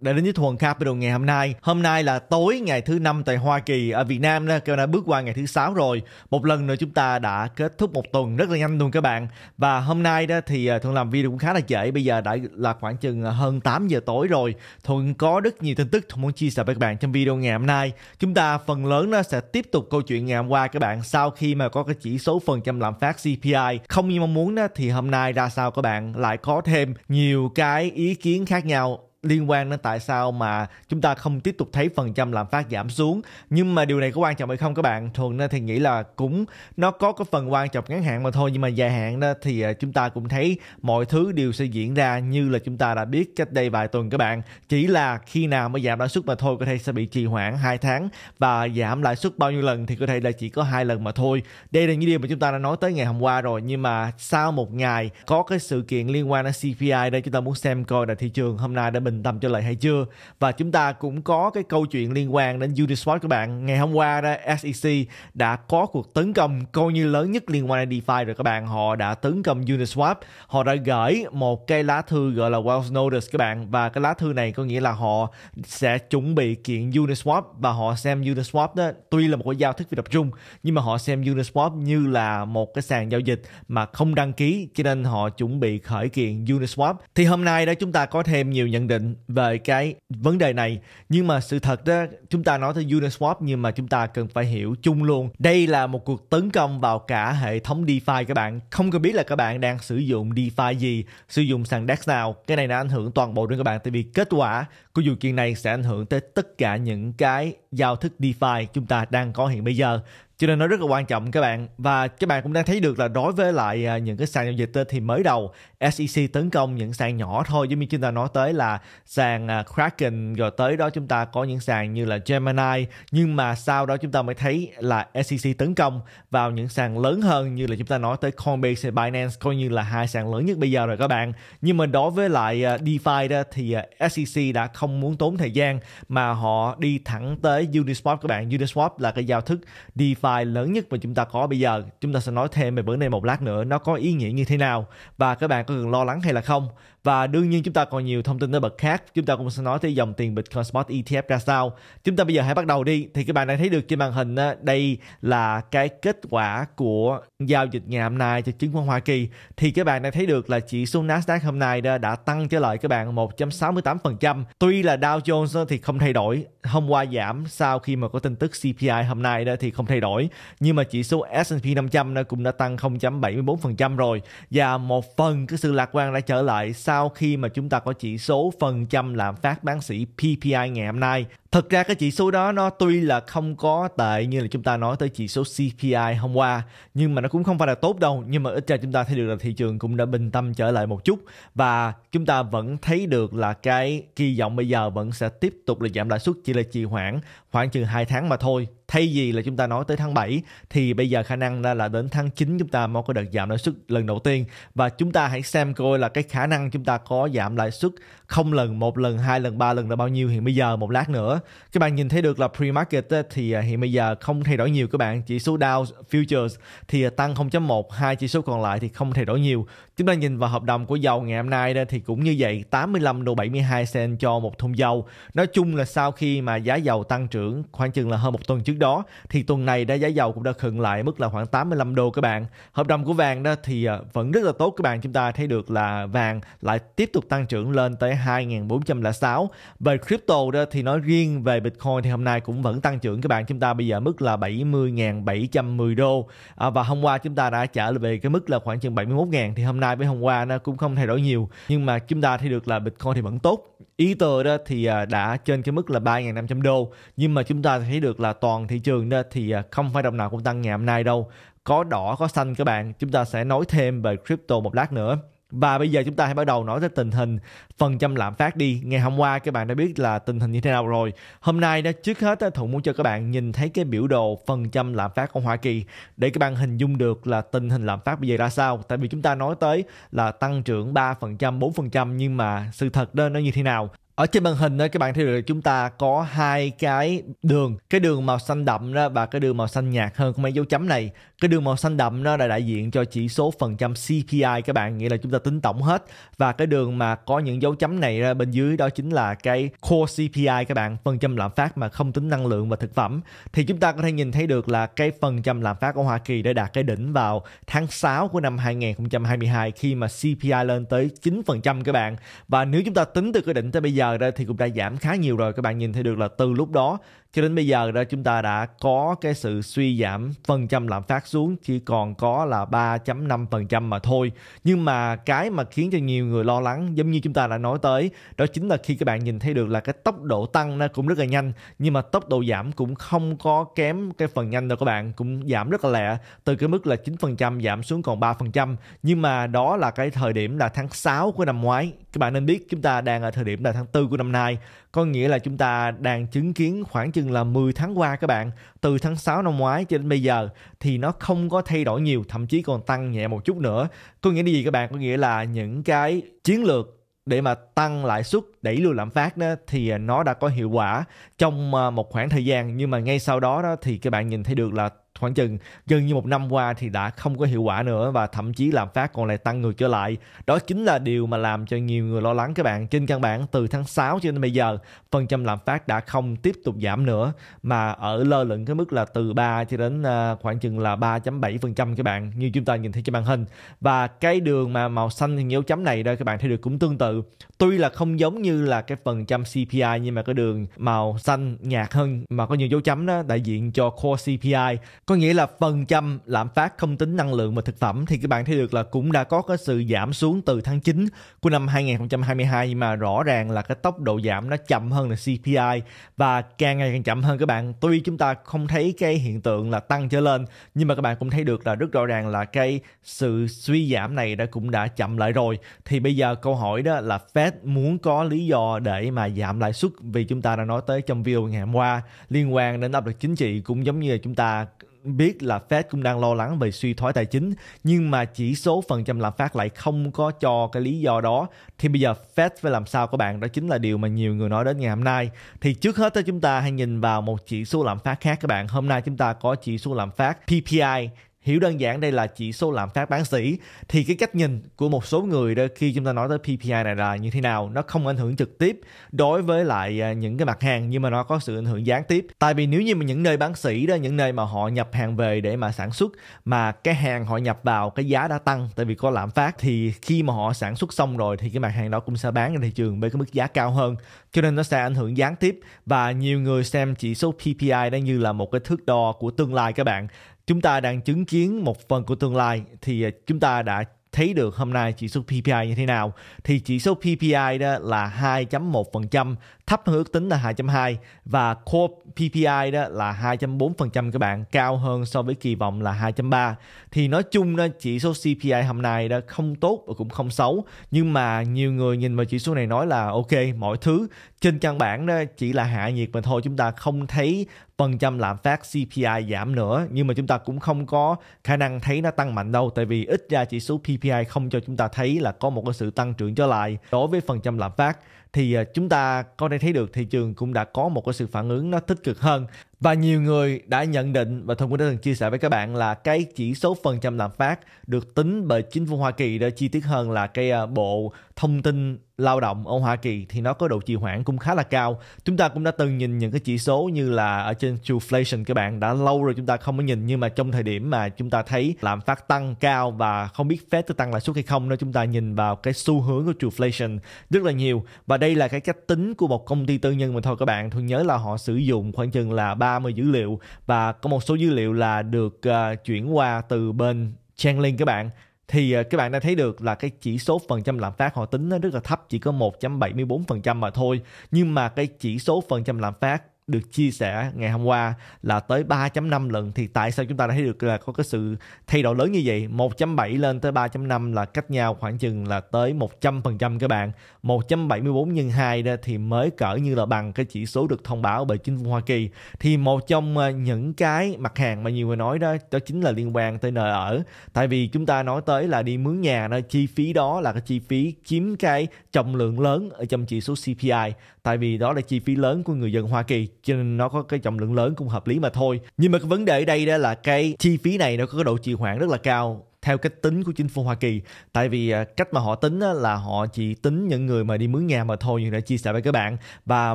đã đến với Thuần Capital ngày hôm nay. Hôm nay là tối ngày thứ năm tại Hoa Kỳ, ở Việt Nam đó, kêu đã bước qua ngày thứ sáu rồi. Một lần nữa chúng ta đã kết thúc một tuần rất là nhanh luôn các bạn. Và hôm nay đó thì à, Thuần làm video cũng khá là trễ, bây giờ đã là khoảng chừng à, hơn 8 giờ tối rồi. Thuần có rất nhiều tin tức Thuần muốn chia sẻ với các bạn trong video ngày hôm nay. Chúng ta phần lớn nó sẽ tiếp tục câu chuyện ngày hôm qua các bạn sau khi mà có cái chỉ số phần trăm lạm phát CPI không như mong muốn đó thì hôm nay ra sao các bạn lại có thêm nhiều cái ý kiến khác nhau liên quan đến tại sao mà chúng ta không tiếp tục thấy phần trăm lạm phát giảm xuống nhưng mà điều này có quan trọng hay không các bạn thường thì nghĩ là cũng nó có cái phần quan trọng ngắn hạn mà thôi nhưng mà dài hạn đó thì à, chúng ta cũng thấy mọi thứ đều sẽ diễn ra như là chúng ta đã biết cách đây vài tuần các bạn chỉ là khi nào mới giảm lãi suất mà thôi có thể sẽ bị trì hoãn hai tháng và giảm lãi suất bao nhiêu lần thì có thể là chỉ có hai lần mà thôi đây là những điều mà chúng ta đã nói tới ngày hôm qua rồi nhưng mà sau một ngày có cái sự kiện liên quan đến CPI đây chúng ta muốn xem coi là thị trường hôm nay đã bị bình tâm trở lại hay chưa và chúng ta cũng có cái câu chuyện liên quan đến Uniswap các bạn ngày hôm qua đó SEC đã có cuộc tấn công coi như lớn nhất liên quan đến DeFi rồi các bạn họ đã tấn công Uniswap họ đã gửi một cái lá thư gọi là Wells Notice các bạn và cái lá thư này có nghĩa là họ sẽ chuẩn bị kiện Uniswap và họ xem Uniswap đó tuy là một cái giao thức phi tập trung nhưng mà họ xem Uniswap như là một cái sàn giao dịch mà không đăng ký cho nên họ chuẩn bị khởi kiện Uniswap thì hôm nay đó chúng ta có thêm nhiều nhận định định về cái vấn đề này nhưng mà sự thật đó chúng ta nói tới Uniswap nhưng mà chúng ta cần phải hiểu chung luôn đây là một cuộc tấn công vào cả hệ thống DeFi các bạn không cần biết là các bạn đang sử dụng DeFi gì sử dụng sàn DEX nào cái này nó ảnh hưởng toàn bộ đến các bạn tại vì kết quả của vụ kiện này sẽ ảnh hưởng tới tất cả những cái giao thức DeFi chúng ta đang có hiện bây giờ cho nên nó rất là quan trọng các bạn và các bạn cũng đang thấy được là đối với lại à, những cái sàn giao dịch thì mới đầu SEC tấn công những sàn nhỏ thôi giống như chúng ta nói tới là sàn à, Kraken rồi tới đó chúng ta có những sàn như là Gemini nhưng mà sau đó chúng ta mới thấy là SEC tấn công vào những sàn lớn hơn như là chúng ta nói tới Coinbase và Binance coi như là hai sàn lớn nhất bây giờ rồi các bạn nhưng mà đối với lại à, DeFi đó thì SEC đã không muốn tốn thời gian mà họ đi thẳng tới Uniswap các bạn Uniswap là cái giao thức DeFi file lớn nhất mà chúng ta có bây giờ chúng ta sẽ nói thêm về vấn đề một lát nữa nó có ý nghĩa như thế nào và các bạn có cần lo lắng hay là không và đương nhiên chúng ta còn nhiều thông tin nổi bậc khác chúng ta cũng sẽ nói tới dòng tiền Bitcoin Spot ETF ra sao chúng ta bây giờ hãy bắt đầu đi thì các bạn đang thấy được trên màn hình đây là cái kết quả của giao dịch ngày hôm nay cho chứng khoán Hoa Kỳ thì các bạn đang thấy được là chỉ số Nasdaq hôm nay đã, đã tăng trở lại các bạn 1.68% tuy là Dow Jones thì không thay đổi hôm qua giảm sau khi mà có tin tức CPI hôm nay đó thì không thay đổi nhưng mà chỉ số S&P 500 cũng đã tăng 0.74% rồi và một phần cái sự lạc quan đã trở lại sau sau khi mà chúng ta có chỉ số phần trăm lạm phát bán sĩ PPI ngày hôm nay Thật ra cái chỉ số đó nó tuy là không có tệ như là chúng ta nói tới chỉ số CPI hôm qua nhưng mà nó cũng không phải là tốt đâu nhưng mà ít ra chúng ta thấy được là thị trường cũng đã bình tâm trở lại một chút và chúng ta vẫn thấy được là cái kỳ vọng bây giờ vẫn sẽ tiếp tục là giảm lãi suất chỉ là trì hoãn khoảng chừng 2 tháng mà thôi thay vì là chúng ta nói tới tháng 7 thì bây giờ khả năng là, đến tháng 9 chúng ta mới có đợt giảm lãi suất lần đầu tiên và chúng ta hãy xem coi là cái khả năng chúng ta có giảm lãi suất không lần một lần hai lần ba lần là bao nhiêu hiện bây giờ một lát nữa các bạn nhìn thấy được là pre-market thì à, hiện bây giờ không thay đổi nhiều các bạn chỉ số Dow futures thì à, tăng 0.1 hai chỉ số còn lại thì không thay đổi nhiều chúng ta nhìn vào hợp đồng của dầu ngày hôm nay thì cũng như vậy 85 đô 72 cent cho một thùng dầu nói chung là sau khi mà giá dầu tăng trưởng khoảng chừng là hơn một tuần trước đó thì tuần này đã giá dầu cũng đã khựng lại mức là khoảng 85 đô các bạn hợp đồng của vàng đó thì à, vẫn rất là tốt các bạn chúng ta thấy được là vàng lại tiếp tục tăng trưởng lên tới 2.406 về crypto đó thì nói riêng riêng về Bitcoin thì hôm nay cũng vẫn tăng trưởng các bạn chúng ta bây giờ mức là 70.710 đô à, và hôm qua chúng ta đã trả về cái mức là khoảng chừng 71.000 thì hôm nay với hôm qua nó cũng không thay đổi nhiều nhưng mà chúng ta thấy được là Bitcoin thì vẫn tốt Ether đó thì à, đã trên cái mức là 3.500 đô nhưng mà chúng ta thấy được là toàn thị trường đó thì à, không phải đồng nào cũng tăng ngày hôm nay đâu có đỏ có xanh các bạn chúng ta sẽ nói thêm về crypto một lát nữa và bây giờ chúng ta hãy bắt đầu nói tới tình hình phần trăm lạm phát đi. Ngày hôm qua các bạn đã biết là tình hình như thế nào rồi. Hôm nay đó trước hết Thuận muốn cho các bạn nhìn thấy cái biểu đồ phần trăm lạm phát của Hoa Kỳ để các bạn hình dung được là tình hình lạm phát bây giờ ra sao. Tại vì chúng ta nói tới là tăng trưởng 3%, 4% nhưng mà sự thật đó nó như thế nào ở trên màn hình đó các bạn thấy được là chúng ta có hai cái đường cái đường màu xanh đậm đó và cái đường màu xanh nhạt hơn của mấy dấu chấm này cái đường màu xanh đậm đó là đại diện cho chỉ số phần trăm CPI các bạn nghĩa là chúng ta tính tổng hết và cái đường mà có những dấu chấm này ra bên dưới đó chính là cái core CPI các bạn phần trăm lạm phát mà không tính năng lượng và thực phẩm thì chúng ta có thể nhìn thấy được là cái phần trăm lạm phát của Hoa Kỳ đã đạt cái đỉnh vào tháng 6 của năm 2022 khi mà CPI lên tới 9% các bạn và nếu chúng ta tính từ cái đỉnh tới bây giờ giờ ra thì cũng đã giảm khá nhiều rồi các bạn nhìn thấy được là từ lúc đó cho đến bây giờ đó chúng ta đã có cái sự suy giảm phần trăm lạm phát xuống chỉ còn có là 3.5% mà thôi. Nhưng mà cái mà khiến cho nhiều người lo lắng giống như chúng ta đã nói tới đó chính là khi các bạn nhìn thấy được là cái tốc độ tăng nó cũng rất là nhanh nhưng mà tốc độ giảm cũng không có kém cái phần nhanh đâu các bạn cũng giảm rất là lẹ từ cái mức là 9% giảm xuống còn 3% nhưng mà đó là cái thời điểm là tháng 6 của năm ngoái các bạn nên biết chúng ta đang ở thời điểm là tháng 4 của năm nay có nghĩa là chúng ta đang chứng kiến khoảng chừng là 10 tháng qua các bạn từ tháng 6 năm ngoái cho đến bây giờ thì nó không có thay đổi nhiều thậm chí còn tăng nhẹ một chút nữa có nghĩa là gì các bạn có nghĩa là những cái chiến lược để mà tăng lãi suất đẩy lùi lạm phát đó thì nó đã có hiệu quả trong ờ, một khoảng thời gian nhưng mà ngay sau đó đó thì các bạn nhìn thấy được là khoảng chừng gần như một năm qua thì đã không có hiệu quả nữa và thậm chí lạm phát còn lại tăng ngược trở lại. Đó chính là điều mà làm cho nhiều người lo lắng các bạn. Trên căn bản từ tháng 6 cho đến bây giờ, phần trăm lạm phát đã không tiếp tục giảm nữa mà ở lơ lửng cái mức là từ 3 cho đến à, khoảng chừng là 3.7% các bạn như chúng ta nhìn thấy trên màn hình. Và cái đường mà màu xanh dấu chấm này đây các bạn thấy được cũng tương tự. Tuy là không giống như là cái phần trăm CPI nhưng mà cái đường màu xanh nhạt hơn mà có nhiều dấu chấm đó đại diện cho core CPI có nghĩa là phần trăm lạm phát không tính năng lượng và thực phẩm thì các bạn thấy được là cũng đã có cái sự giảm xuống từ tháng 9 của năm 2022 mà rõ ràng là cái tốc độ giảm nó chậm hơn là CPI và càng ngày càng chậm hơn các bạn. Tuy chúng ta không thấy cái hiện tượng là tăng trở lên nhưng mà các bạn cũng thấy được là rất rõ ràng là cái sự suy giảm này đã cũng đã chậm lại rồi. Thì bây giờ câu hỏi đó là Fed muốn có lý do để mà giảm lãi suất vì chúng ta đã nói tới trong video ngày hôm qua liên quan đến áp lực chính trị cũng giống như là chúng ta biết là Fed cũng đang lo lắng về suy thoái tài chính nhưng mà chỉ số phần trăm lạm phát lại không có cho cái lý do đó thì bây giờ Fed phải làm sao các bạn đó chính là điều mà nhiều người nói đến ngày hôm nay thì trước hết chúng ta hãy nhìn vào một chỉ số lạm phát khác các bạn hôm nay chúng ta có chỉ số lạm phát PPI hiểu đơn giản đây là chỉ số lạm phát bán sỉ thì cái cách nhìn của một số người đó khi chúng ta nói tới PPI này là như thế nào nó không ảnh hưởng trực tiếp đối với lại à, những cái mặt hàng nhưng mà nó có sự ảnh hưởng gián tiếp tại vì nếu như mà những nơi bán sỉ đó những nơi mà họ nhập hàng về để mà sản xuất mà cái hàng họ nhập vào cái giá đã tăng tại vì có lạm phát thì khi mà họ sản xuất xong rồi thì cái mặt hàng đó cũng sẽ bán ra thị trường với cái mức giá cao hơn cho nên nó sẽ ảnh hưởng gián tiếp và nhiều người xem chỉ số PPI đó như là một cái thước đo của tương lai các bạn chúng ta đang chứng kiến một phần của tương lai thì à, chúng ta đã thấy được hôm nay chỉ số PPI như thế nào thì chỉ số PPI đó là 2.1% thấp hơn ước tính là 2.2 và Core PPI đó là 2.4% các bạn, cao hơn so với kỳ vọng là 2.3. Thì nói chung đó chỉ số CPI hôm nay đã không tốt và cũng không xấu, nhưng mà nhiều người nhìn vào chỉ số này nói là ok, mọi thứ trên căn bản đó chỉ là hạ nhiệt mà thôi, chúng ta không thấy phần trăm lạm phát CPI giảm nữa nhưng mà chúng ta cũng không có khả năng thấy nó tăng mạnh đâu tại vì ít ra chỉ số PPI không cho chúng ta thấy là có một cái sự tăng trưởng trở lại đối với phần trăm lạm phát thì ờ, chúng ta có thể thấy được thị trường cũng đã có một cái sự phản ứng nó tích cực hơn và nhiều người đã nhận định và Thông qua đã từng chia sẻ với các bạn là cái chỉ số phần trăm lạm phát được tính bởi chính phủ Hoa Kỳ để chi tiết hơn là cái ờ, bộ thông tin lao động ở Hoa Kỳ thì nó có độ trì hoãn cũng khá là cao. Chúng ta cũng đã từng nhìn những cái chỉ số như là ở trên Trueflation các bạn đã lâu rồi chúng ta không có nhìn nhưng mà trong thời điểm mà chúng ta thấy lạm phát tăng cao và không biết Fed có tăng lãi suất hay không nên chúng ta nhìn vào cái xu hướng của Trueflation rất là nhiều và đây là cái cách tính của một công ty tư nhân mà thôi các bạn. Tôi nhớ là họ sử dụng khoảng chừng là 3 30 dữ liệu và có một số dữ liệu là được uh, chuyển qua từ bên Chainlink các bạn thì à, các bạn đã thấy được là cái chỉ số phần trăm lạm phát họ tính nó rất là thấp chỉ có 1.74% mà thôi nhưng mà cái chỉ số phần trăm lạm phát được chia sẻ ngày hôm qua là tới 3.5 lần thì tại sao chúng ta đã thấy được là có cái sự thay đổi lớn như vậy 1.7 lên tới 3.5 là cách nhau khoảng chừng là tới 100% các bạn 174 nhân 2 đó thì mới cỡ như là bằng cái chỉ số được thông báo bởi chính phủ Hoa Kỳ thì một trong ờ, những cái mặt hàng mà nhiều người nói đó đó chính là liên quan tới nơi ở tại vì chúng ta nói tới là đi mướn nhà nó chi phí đó là cái chi phí chiếm cái trọng lượng lớn ở trong chỉ số CPI tại vì đó là chi phí lớn của người dân Hoa Kỳ cho nên nó có cái trọng lượng lớn cũng hợp lý mà thôi nhưng mà cái vấn đề ở đây đó là cái chi phí này nó có cái độ trì hoãn rất là cao theo cách tính của chính phủ Hoa Kỳ tại vì à, cách mà họ tính là họ chỉ tính những người mà đi mướn nhà mà thôi như đã chia sẻ với các bạn và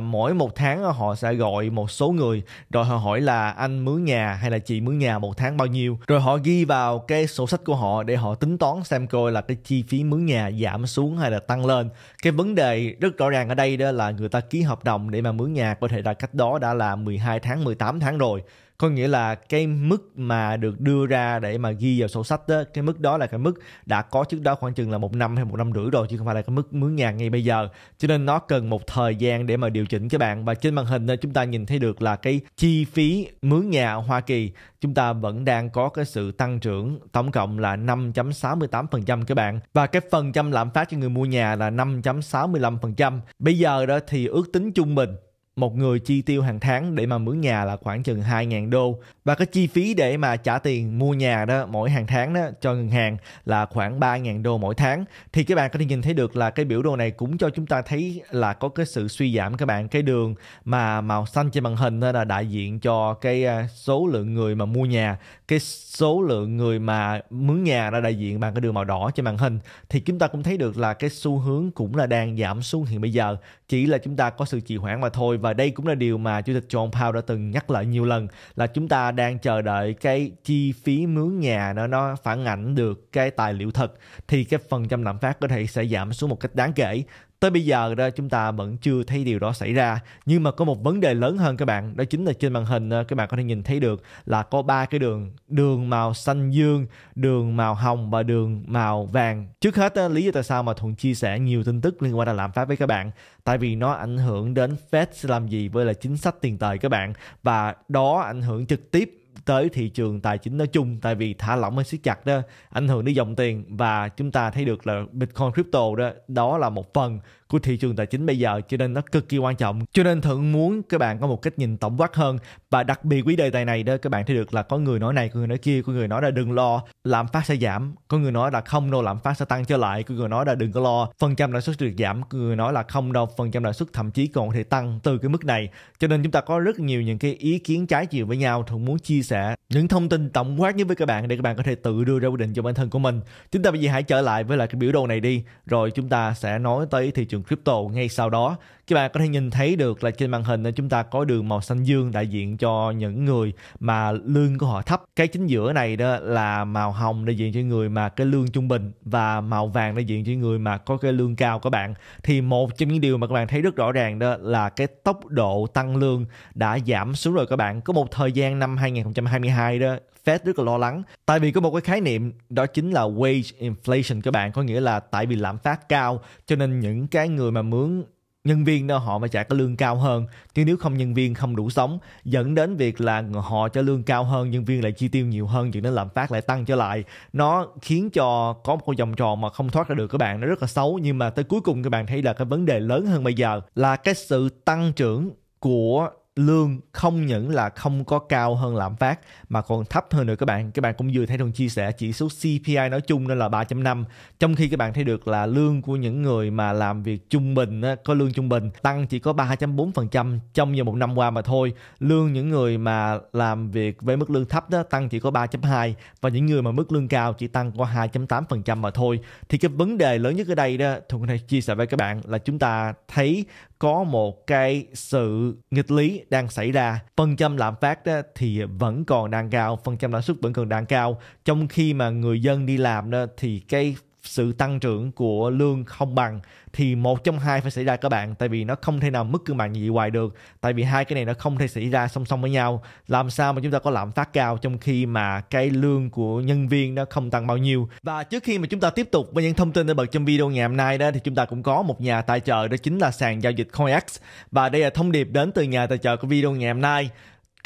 mỗi một tháng họ sẽ gọi một số người rồi họ hỏi là anh mướn nhà hay là chị mướn nhà một tháng bao nhiêu rồi họ ghi vào cái sổ sách của họ để họ tính toán xem coi là cái chi phí mướn nhà giảm xuống hay là tăng lên cái vấn đề rất rõ ràng ở đây đó là người ta ký hợp đồng để mà mướn nhà có thể là cách đó đã là 12 tháng 18 tháng rồi có nghĩa là cái mức mà được đưa ra để mà ghi vào sổ sách đó, cái mức đó là cái mức đã có trước đó khoảng chừng là một năm hay một năm rưỡi rồi chứ không phải là cái mức mướn nhà ngay bây giờ cho nên nó cần một thời gian để mà điều chỉnh các bạn và trên màn hình chúng ta nhìn thấy được là cái chi phí mướn nhà ở Hoa Kỳ chúng ta vẫn đang có cái sự tăng trưởng tổng cộng là 5.68% các bạn và cái phần trăm lạm phát cho người mua nhà là 5.65% bây giờ đó thì ước tính trung bình một người chi tiêu hàng tháng để mà mướn nhà là khoảng chừng 2.000 đô và cái chi phí để mà trả tiền mua nhà đó mỗi hàng tháng đó cho ngân hàng là khoảng 3.000 đô mỗi tháng thì các bạn có thể nhìn thấy được là cái biểu đồ này cũng cho chúng ta thấy là có cái sự suy giảm các bạn cái đường mà màu xanh trên màn hình đó là đại diện cho cái à, số lượng người mà mua nhà cái số lượng người mà mướn nhà đã đại diện bằng cái đường màu đỏ trên màn hình thì chúng ta cũng thấy được là cái xu hướng cũng là đang giảm xuống hiện bây giờ chỉ là chúng ta có sự trì hoãn mà thôi và đây cũng là điều mà chủ tịch John Powell đã từng nhắc lại nhiều lần là chúng ta đang chờ đợi cái chi phí mướn nhà nó nó phản ảnh được cái tài liệu thật thì cái phần trăm lạm phát có thể sẽ giảm xuống một cách đáng kể tới bây giờ đó chúng ta vẫn chưa thấy điều đó xảy ra nhưng mà có một vấn đề lớn hơn các bạn đó chính là trên màn hình ờ, các bạn có thể nhìn thấy được là có ba cái đường đường màu xanh dương đường màu hồng và đường màu vàng trước hết lý do tại sao mà thuận chia sẻ nhiều tin tức liên quan đến lạm phát với các bạn tại vì nó ảnh hưởng đến fed sẽ làm gì với là chính sách tiền tệ các bạn và đó ảnh hưởng trực tiếp tới thị trường tài chính nói chung tại vì thả lỏng hay siết chặt đó ảnh hưởng đến dòng tiền và chúng ta thấy được là Bitcoin crypto đó đó là một phần của thị trường tài chính bây giờ cho nên nó cực kỳ quan trọng cho nên thuận muốn các bạn có một cách nhìn tổng quát hơn và đặc biệt quý đề tài này đó các bạn thấy được là có người nói này có người nói kia có người nói là đừng lo lạm phát sẽ giảm có người nói là không đâu lạm phát sẽ tăng trở lại có người nói là đừng có lo phần trăm lãi suất được giảm có người nói là không đâu phần trăm lãi suất thậm chí còn có thể tăng từ cái mức này cho nên chúng ta có rất nhiều những cái ý kiến trái chiều với nhau thuận muốn chia sẻ những thông tin tổng quát nhất với các bạn để các bạn có thể tự đưa ra quyết định cho bản thân của mình chúng ta bây giờ hãy trở lại với lại cái biểu đồ này đi rồi chúng ta sẽ nói tới thị trường trường crypto ngay sau đó. Các bạn có thể nhìn thấy được là trên màn hình chúng ta có đường màu xanh dương đại diện cho những người mà lương của họ thấp. Cái chính giữa này đó là màu hồng đại diện cho người mà cái lương trung bình và màu vàng đại diện cho người mà có cái lương cao các bạn. Thì một trong những điều mà các bạn thấy rất rõ ràng đó là cái tốc độ tăng lương đã giảm xuống rồi các bạn. Có một thời gian năm 2022 đó Fed rất là lo lắng tại vì có một cái khái niệm đó chính là wage inflation các bạn có nghĩa là tại vì lạm phát cao cho nên những cái người mà mướn nhân viên đó họ phải trả cái lương cao hơn chứ nếu không nhân viên không đủ sống dẫn đến việc là họ trả lương cao hơn nhân viên lại chi tiêu nhiều hơn dẫn đến lạm phát lại tăng trở lại nó khiến cho có một cái vòng tròn mà không thoát ra được các bạn nó rất là xấu nhưng mà tới cuối cùng các bạn thấy là cái vấn đề lớn hơn bây giờ là cái sự tăng trưởng của lương không những là không có cao hơn lạm phát mà còn thấp hơn nữa các bạn. Các bạn cũng vừa thấy Thuần chia sẻ chỉ số CPI nói chung nên là 3.5. Trong khi các bạn thấy được là lương của những người mà làm việc trung bình, có lương trung bình tăng chỉ có 3.4% trong vòng một năm qua mà thôi. Lương những người mà làm việc với mức lương thấp đó tăng chỉ có 3.2 và những người mà mức lương cao chỉ tăng có 2.8% mà thôi. Thì cái vấn đề lớn nhất ở đây đó Thuần này chia sẻ với các bạn là chúng ta thấy có một cái sự nghịch lý đang xảy ra phần trăm lạm phát đó thì vẫn còn đang cao phần trăm lãi suất vẫn còn đang cao trong khi mà người dân đi làm đó thì cái sự tăng trưởng của lương không bằng thì một trong hai phải xảy ra các bạn tại vì nó không thể nào mức cân bằng gì hoài được tại vì hai cái này nó không thể xảy ra song song với nhau làm sao mà chúng ta có lạm phát cao trong khi mà cái lương của nhân viên nó không tăng bao nhiêu và trước khi mà chúng ta tiếp tục với những thông tin đã bật trong video ngày hôm nay đó thì chúng ta cũng có một nhà tài trợ đó chính là sàn giao dịch CoinX và đây là thông điệp đến từ nhà tài trợ của video ngày hôm nay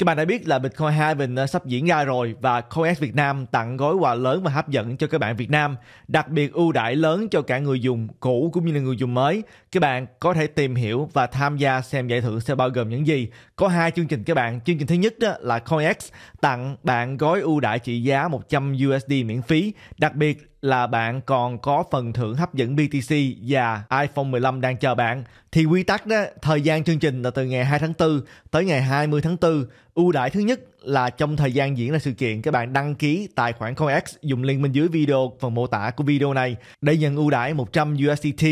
các bạn đã biết là Bitcoin Haven ờ, sắp diễn ra rồi và CoinEx Việt Nam tặng gói quà lớn và hấp dẫn cho các bạn Việt Nam, đặc biệt ưu đãi lớn cho cả người dùng cũ cũng như là người dùng mới. Các bạn có thể tìm hiểu và tham gia xem giải thưởng sẽ bao gồm những gì. Có hai chương trình các bạn. Chương trình thứ nhất đó ờ, là CoinEx tặng bạn gói ưu đãi trị giá 100 USD miễn phí. Đặc biệt là bạn còn có phần thưởng hấp dẫn BTC và iPhone 15 đang chờ bạn. Thì quy tắc đó, thời gian chương trình là từ ngày 2 tháng 4 tới ngày 20 tháng 4. Ưu đãi thứ nhất là trong thời gian diễn ra sự kiện các bạn đăng ký tài khoản CoinX dùng link bên dưới video phần mô tả của video này để nhận ưu đãi 100 USDT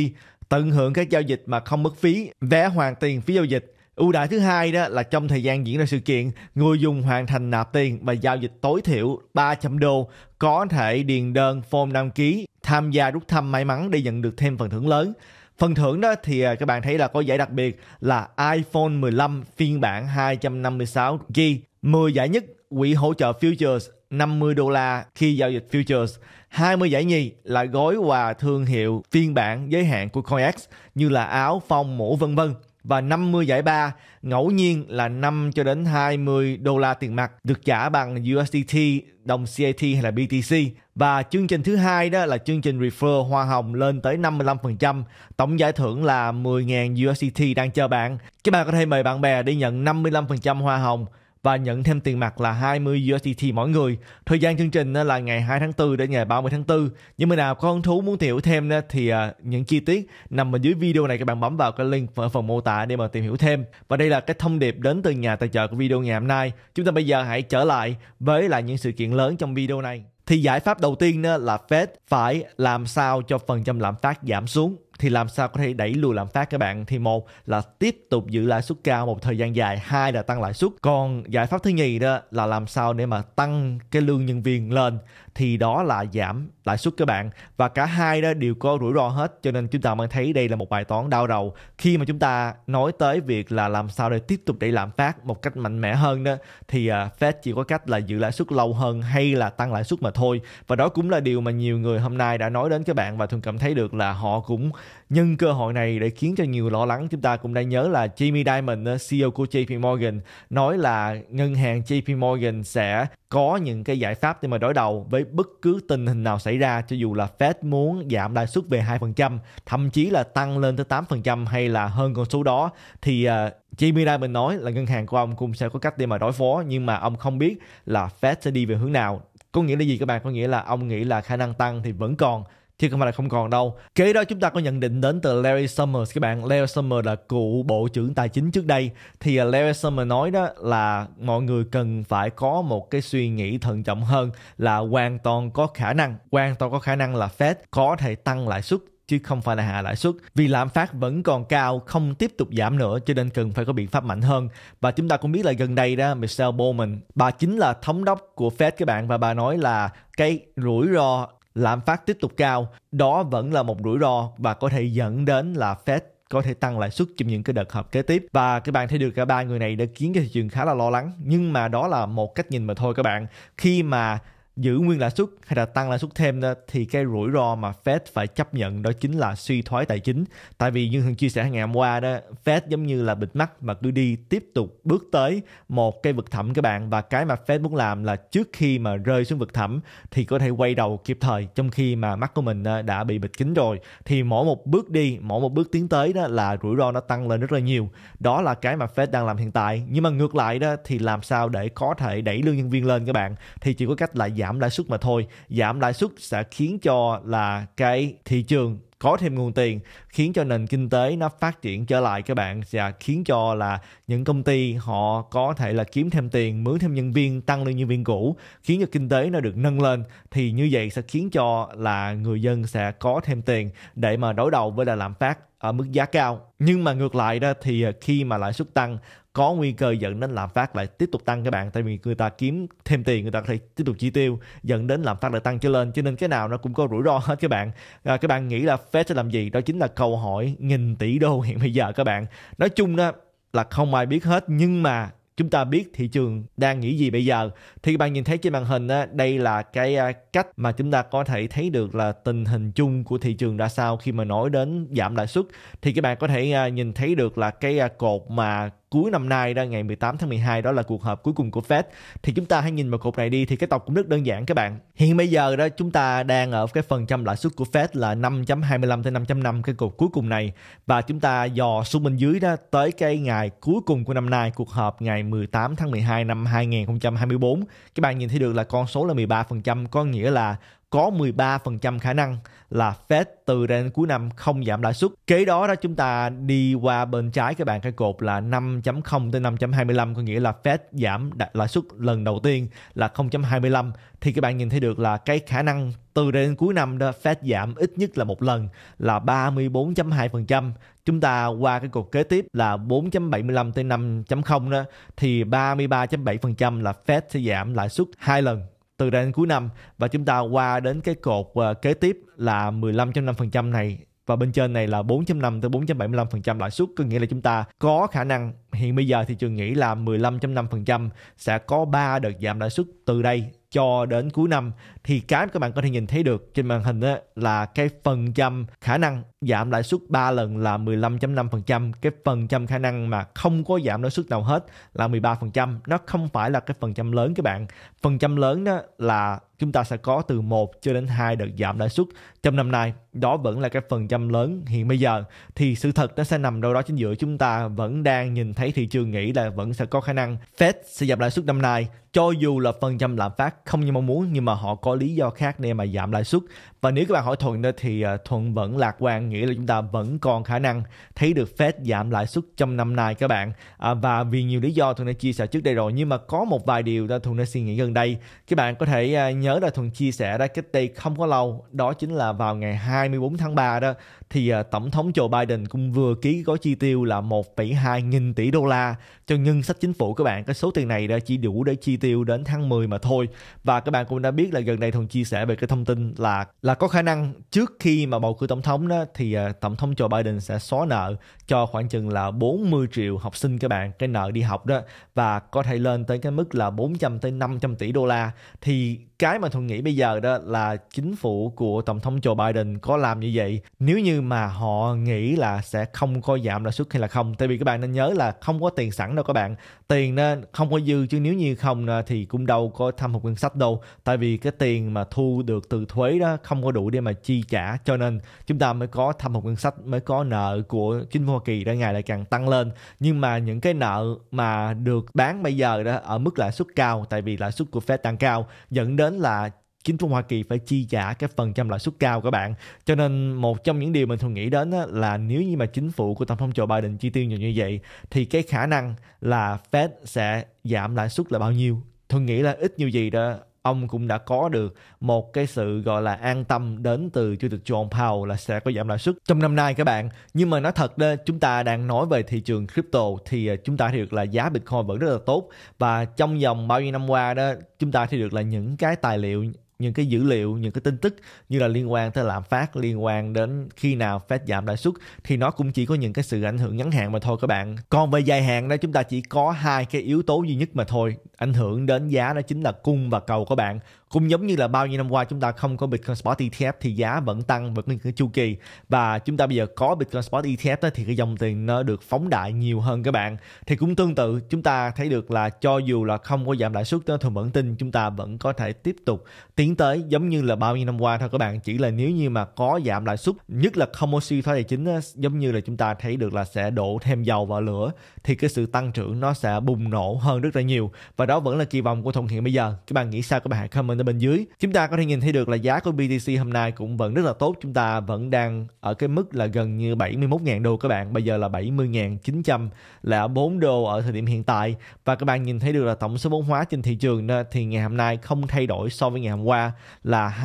tận hưởng các giao dịch mà không mất phí, vé hoàn tiền phí giao dịch Ưu đãi thứ hai đó là trong thời gian diễn ra sự kiện, người dùng hoàn thành nạp tiền và giao dịch tối thiểu 300 đô có thể điền đơn form đăng ký tham gia rút thăm may mắn để nhận được thêm phần thưởng lớn. Phần thưởng đó thì à, các bạn thấy là có giải đặc biệt là iPhone 15 phiên bản 256 g 10 giải nhất quỹ hỗ trợ Futures 50 đô la khi giao dịch futures. 20 giải nhì là gói quà thương hiệu phiên bản giới hạn của CoinEx như là áo, phong, mũ vân vân và 50 giải ba ngẫu nhiên là 5 cho đến 20 đô la tiền mặt được trả bằng USDT, đồng CAT hay là BTC. Và chương trình thứ hai đó là chương trình refer hoa hồng lên tới 55%, tổng giải thưởng là 10.000 USDT đang chờ bạn. Các bạn có thể mời bạn bè đi nhận 55% hoa hồng và nhận thêm tiền mặt là 20 USDT mỗi người. Thời gian chương trình ờ, là ngày 2 tháng 4 đến ngày 30 tháng 4. Những người nào có hứng thú muốn tìm hiểu thêm ờ, thì ờ, những chi tiết nằm ở dưới video này các bạn bấm vào cái link ở phần mô tả để mà tìm hiểu thêm. Và đây là cái thông điệp đến từ nhà tài trợ của video ngày hôm nay. Chúng ta bây giờ hãy trở lại với lại những sự kiện lớn trong video này. Thì giải pháp đầu tiên là Fed phải làm sao cho phần trăm lạm phát giảm xuống thì làm sao có thể đẩy lùi lạm phát các bạn thì một là tiếp tục giữ lãi suất cao một thời gian dài hai là tăng lãi suất còn giải pháp thứ nhì đó là làm sao để mà tăng cái lương nhân viên lên thì đó là giảm lãi suất các bạn và cả hai đó đều có rủi ro hết cho nên chúng ta mới thấy đây là một bài toán đau đầu khi mà chúng ta nói tới việc là làm sao để tiếp tục đẩy lạm phát một cách mạnh mẽ hơn đó thì à, Fed chỉ có cách là giữ lãi suất lâu hơn hay là tăng lãi suất mà thôi và đó cũng là điều mà nhiều người hôm nay đã nói đến các bạn và thường cảm thấy được là họ cũng nhân cơ hội này để khiến cho nhiều lo lắng chúng ta cũng đã nhớ là Jamie Dimon ờ, CEO của JP Morgan nói là ngân hàng JP Morgan sẽ có những cái giải pháp để mà đối đầu với bất cứ tình hình nào xảy ra cho dù là Fed muốn giảm lãi suất về 2%, thậm chí là tăng lên tới 8% hay là hơn con số đó thì ờ, Jamie Dimon nói là ngân hàng của ông cũng sẽ có cách để mà đối phó nhưng mà ông không biết là Fed sẽ đi về hướng nào. Có nghĩa là gì các bạn? Có nghĩa là ông nghĩ là khả năng tăng thì vẫn còn chứ không phải là không còn đâu. Kế đó chúng ta có nhận định đến từ Larry Summers các bạn. Larry Summers là cựu bộ trưởng tài chính trước đây thì à, Larry Summers nói đó là mọi người cần phải có một cái suy nghĩ thận trọng hơn là hoàn toàn có khả năng, hoàn toàn có khả năng là Fed có thể tăng lãi suất chứ không phải là hạ lãi suất vì lạm phát vẫn còn cao không tiếp tục giảm nữa cho nên cần phải có biện pháp mạnh hơn và chúng ta cũng biết là gần đây đó Michelle Bowman bà chính là thống đốc của Fed các bạn và bà nói là cái rủi ro lạm phát tiếp tục cao, đó vẫn là một rủi ro và có thể dẫn đến là Fed có thể tăng lãi suất trong những cái đợt họp kế tiếp và các bạn thấy được cả ba người này đã khiến cái thị trường khá là lo lắng nhưng mà đó là một cách nhìn mà thôi các bạn khi mà giữ nguyên lãi suất hay là tăng lãi suất thêm đó, thì cái rủi ro mà Fed phải chấp nhận đó chính là suy thoái tài chính. Tại vì như thường chia sẻ ngày hôm qua đó, Fed giống như là bịt mắt mà cứ đi tiếp tục bước tới một cái vực thẳm các bạn và cái mà Fed muốn làm là trước khi mà rơi xuống vực thẳm thì có thể quay đầu kịp thời trong khi mà mắt của mình ờ, đã bị bịt kín rồi thì mỗi một bước đi, mỗi một bước tiến tới đó là rủi ro nó tăng lên rất là nhiều. Đó là cái mà Fed đang làm hiện tại. Nhưng mà ngược lại đó thì làm sao để có thể đẩy lương nhân viên lên các bạn thì chỉ có cách là giảm giảm lãi suất mà thôi giảm lãi suất sẽ khiến cho là cái thị trường có thêm nguồn tiền khiến cho nền kinh tế nó phát triển trở lại các bạn và khiến cho là những công ty họ có thể là kiếm thêm tiền mướn thêm nhân viên tăng lương nhân viên cũ khiến cho kinh tế nó được nâng lên thì như vậy sẽ khiến cho là người dân sẽ có thêm tiền để mà đối đầu với là lạm phát ở mức giá cao nhưng mà ngược lại đó thì khi mà lãi suất tăng có nguy cơ dẫn đến lạm phát lại tiếp tục tăng các bạn tại vì người ta kiếm thêm tiền người ta có thể tiếp tục chi tiêu dẫn đến lạm phát lại tăng trở lên cho nên cái nào nó cũng có rủi ro hết các bạn à, các bạn nghĩ là Fed sẽ làm gì đó chính là câu hỏi nghìn tỷ đô hiện bây giờ các bạn nói chung đó là không ai biết hết nhưng mà chúng ta biết thị trường đang nghĩ gì bây giờ thì các bạn nhìn thấy trên màn hình đây là cái à, cách mà chúng ta có thể thấy được là tình hình chung của thị trường ra sao khi mà nói đến giảm lãi suất thì các bạn có thể à, nhìn thấy được là cái à, cột mà cuối năm nay đó ngày 18 tháng 12 đó là cuộc họp cuối cùng của Fed thì chúng ta hãy nhìn vào cột này đi thì cái tộc cũng rất đơn giản các bạn hiện bây giờ đó chúng ta đang ở cái phần trăm lãi suất của Fed là 5.25 tới 5.5 cái cột cuối cùng này và chúng ta dò xuống bên dưới đó tới cái ngày cuối cùng của năm nay cuộc họp ngày 18 tháng 12 năm 2024 các bạn nhìn thấy được là con số là 13% có nghĩa là có 13% khả năng là Fed từ đến cuối năm không giảm lãi suất. Kế đó đó chúng ta đi qua bên trái các bạn cái cột là 5.0 tới 5.25 có nghĩa là Fed giảm lãi suất lần đầu tiên là 0.25 thì các bạn nhìn thấy được là cái khả năng từ đến cuối năm đó Fed giảm ít nhất là một lần là 34.2%. Chúng ta qua cái cột kế tiếp là 4.75 tới 5.0 đó thì 33.7% là Fed sẽ giảm lãi suất hai lần từ đây đến cuối năm và chúng ta qua đến cái cột ờ, kế tiếp là 15.5% này và bên trên này là 4.5 tới 4.75% lãi suất có nghĩa là chúng ta có khả năng hiện bây giờ thị trường nghĩ là 15.5% sẽ có 3 đợt giảm lãi suất từ đây cho đến cuối năm thì cái các bạn có thể nhìn thấy được trên màn hình đó là cái phần trăm khả năng giảm lãi suất 3 lần là 15.5%, cái phần trăm khả năng mà không có giảm lãi suất nào hết là 13%, nó không phải là cái phần trăm lớn các bạn. Phần trăm lớn đó là chúng ta sẽ có từ 1 cho đến 2 đợt giảm lãi suất trong năm nay. Đó vẫn là cái phần trăm lớn hiện bây giờ thì sự thật nó sẽ nằm đâu đó chính giữa chúng ta vẫn đang nhìn thấy thị trường nghĩ là vẫn sẽ có khả năng Fed sẽ giảm lãi suất năm nay cho dù là phần trăm lạm phát không như mong muốn nhưng mà họ có lý do khác để mà giảm lãi suất. Và nếu các bạn hỏi Thuận đó thì ờ, Thuận vẫn lạc quan nghĩ là chúng ta vẫn còn khả năng thấy được Fed giảm lãi suất trong năm nay các bạn à, và vì nhiều lý do Thuận đã chia sẻ trước đây rồi nhưng mà có một vài điều đã Thuận đã suy nghĩ gần đây các bạn có thể à, nhớ là Thuận chia sẻ ra cách đây không có lâu đó chính là vào ngày 24 tháng 3 đó thì à, tổng thống Joe Biden cũng vừa ký gói chi tiêu là 1,2 nghìn tỷ đô la cho ngân sách chính phủ các bạn. Cái số tiền này đã chỉ đủ để chi tiêu đến tháng 10 mà thôi. Và các bạn cũng đã biết là gần đây Thuần chia sẻ về cái thông tin là là có khả năng trước khi mà bầu cử tổng thống đó thì à, tổng thống Joe Biden sẽ xóa nợ cho khoảng chừng là 40 triệu học sinh các bạn cái nợ đi học đó và có thể lên tới cái mức là 400 tới 500 tỷ đô la thì cái mà Thuần nghĩ bây giờ đó là chính phủ của tổng thống Joe Biden có làm như vậy nếu như mà họ nghĩ là sẽ không có giảm lãi suất hay là không tại vì các bạn nên nhớ là không có tiền sẵn đâu các bạn tiền nên không có dư chứ nếu như không ờ, thì cũng đâu có thâm hụt ngân sách đâu tại vì cái tiền mà thu được từ thuế đó không có đủ để mà chi trả cho nên chúng ta mới có thâm hụt ngân sách mới có nợ của chính phủ Hoa Kỳ ra ngày lại càng tăng lên nhưng mà những cái nợ mà được bán bây giờ đó ở mức lãi suất cao tại vì lãi suất của Fed tăng cao dẫn đến là chính phủ Hoa Kỳ phải chi trả cái phần trăm lãi suất cao các bạn. Cho nên một trong những điều mình thường nghĩ đến là nếu như mà chính phủ của Tổng thống Joe Biden chi tiêu nhiều như vậy thì cái khả năng là Fed sẽ giảm lãi suất là bao nhiêu. Thường nghĩ là ít như gì đó ông cũng đã có được một cái sự gọi là an tâm đến từ chủ tịch John Powell là sẽ có giảm lãi suất trong năm nay các bạn. Nhưng mà nói thật đó, chúng ta đang nói về thị trường crypto thì à, chúng ta thấy được là giá Bitcoin vẫn rất là tốt và trong vòng bao nhiêu năm qua đó chúng ta thấy được là những cái tài liệu những cái dữ liệu những cái tin tức như là liên quan tới lạm phát liên quan đến khi nào Fed giảm lãi suất thì nó cũng chỉ có những cái sự ảnh hưởng ngắn hạn mà thôi các bạn còn về dài hạn đó chúng ta chỉ có hai cái yếu tố duy nhất mà thôi ảnh hưởng đến giá đó chính là cung và cầu các bạn cũng giống như là bao nhiêu năm qua chúng ta không có Bitcoin Spot ETF thì giá vẫn tăng vẫn cái chu kỳ và chúng ta bây giờ có Bitcoin Spot ETF đó, thì cái dòng tiền nó được phóng đại nhiều hơn các bạn thì cũng tương tự chúng ta thấy được là cho dù là không có giảm lãi suất đó thì vẫn tin chúng ta vẫn có thể tiếp tục tiến tới giống như là bao nhiêu năm qua thôi các bạn chỉ là nếu như mà có giảm lãi suất nhất là không có suy thoái tài chính đó, giống như là chúng ta thấy được là sẽ đổ thêm dầu vào lửa thì cái sự tăng trưởng nó sẽ bùng nổ hơn rất là nhiều và đó vẫn là kỳ vọng của thông Hiện bây giờ các bạn nghĩ sao các bạn hãy comment ở bên dưới chúng ta có thể nhìn thấy được là giá của BTC hôm nay cũng vẫn rất là tốt chúng ta vẫn đang ở cái mức là gần như 71.000 đô các bạn bây giờ là 70.900 là 4 đô ở thời điểm hiện tại và các bạn nhìn thấy được là tổng số vốn hóa trên thị trường thì ngày hôm nay không thay đổi so với ngày hôm qua là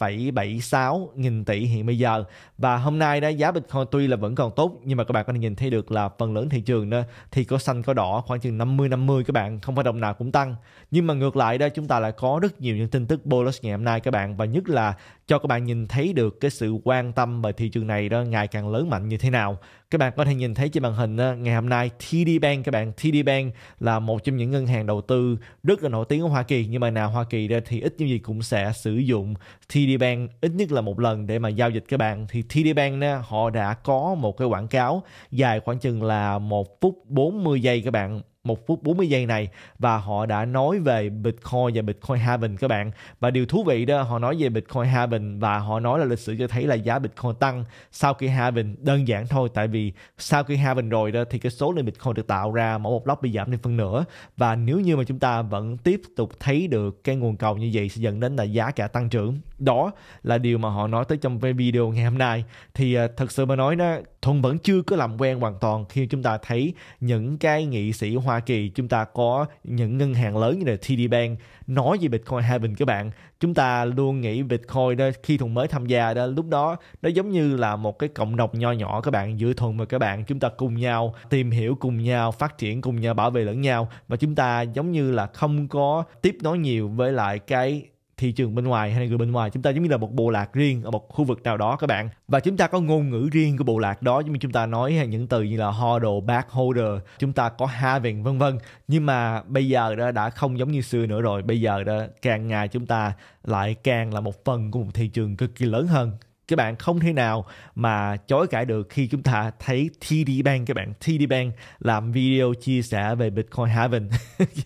2,76 nghìn tỷ hiện bây giờ và hôm nay đó giá Bitcoin tuy là vẫn còn tốt nhưng mà các bạn có thể nhìn thấy được là phần lớn thị trường đó thì có xanh có đỏ khoảng chừng 50 50 các bạn không phải đồng nào cũng tăng nhưng mà ngược lại đó chúng ta lại có rất nhiều những tin tức bullish ngày hôm nay các bạn và nhất là cho các bạn nhìn thấy được cái sự quan tâm về thị trường này đó ngày càng lớn mạnh như thế nào các bạn có thể nhìn thấy trên màn hình ngày hôm nay TD Bank các bạn TD Bank là một trong những ngân hàng đầu tư rất là nổi tiếng ở Hoa Kỳ nhưng mà nào Hoa Kỳ thì ít như gì cũng sẽ sử dụng TD Bank ít nhất là một lần để mà giao dịch các bạn thì TD Bank họ đã có một cái quảng cáo dài khoảng chừng là một phút 40 giây các bạn 1 phút 40 giây này và họ đã nói về Bitcoin và Bitcoin halving các bạn. Và điều thú vị đó, họ nói về Bitcoin halving và họ nói là lịch sử cho thấy là giá Bitcoin tăng sau khi halving đơn giản thôi tại vì sau khi halving rồi đó thì cái số lượng Bitcoin được tạo ra mỗi một block bị giảm đi phân nửa và nếu như mà chúng ta vẫn tiếp tục thấy được cái nguồn cầu như vậy sẽ dẫn đến là giá cả tăng trưởng đó là điều mà họ nói tới trong cái video ngày hôm nay thì uh, thật sự mà nói đó thuận vẫn chưa có làm quen hoàn toàn khi chúng ta thấy những cái nghị sĩ hoa kỳ chúng ta có những ngân hàng lớn như là td bank nói về bitcoin heaven các bạn chúng ta luôn nghĩ bitcoin đó khi thuận mới tham gia đó lúc đó nó giống như là một cái cộng đồng nho nhỏ các bạn giữa thuận và các bạn chúng ta cùng nhau tìm hiểu cùng nhau phát triển cùng nhau bảo vệ lẫn nhau và chúng ta giống như là không có tiếp nối nhiều với lại cái thị trường bên ngoài hay là người bên ngoài chúng ta giống như là một bộ lạc riêng ở một khu vực nào đó các bạn và chúng ta có ngôn ngữ riêng của bộ lạc đó giống như chúng ta nói hay những từ như là hodl back holder chúng ta có having vân vân nhưng mà bây giờ đó đã không giống như xưa nữa rồi bây giờ đó càng ngày chúng ta lại càng là một phần của một thị trường cực kỳ lớn hơn các bạn không thể nào mà chối cãi được khi chúng ta thấy TD Bank các bạn TD Bank làm video chia sẻ về Bitcoin Haven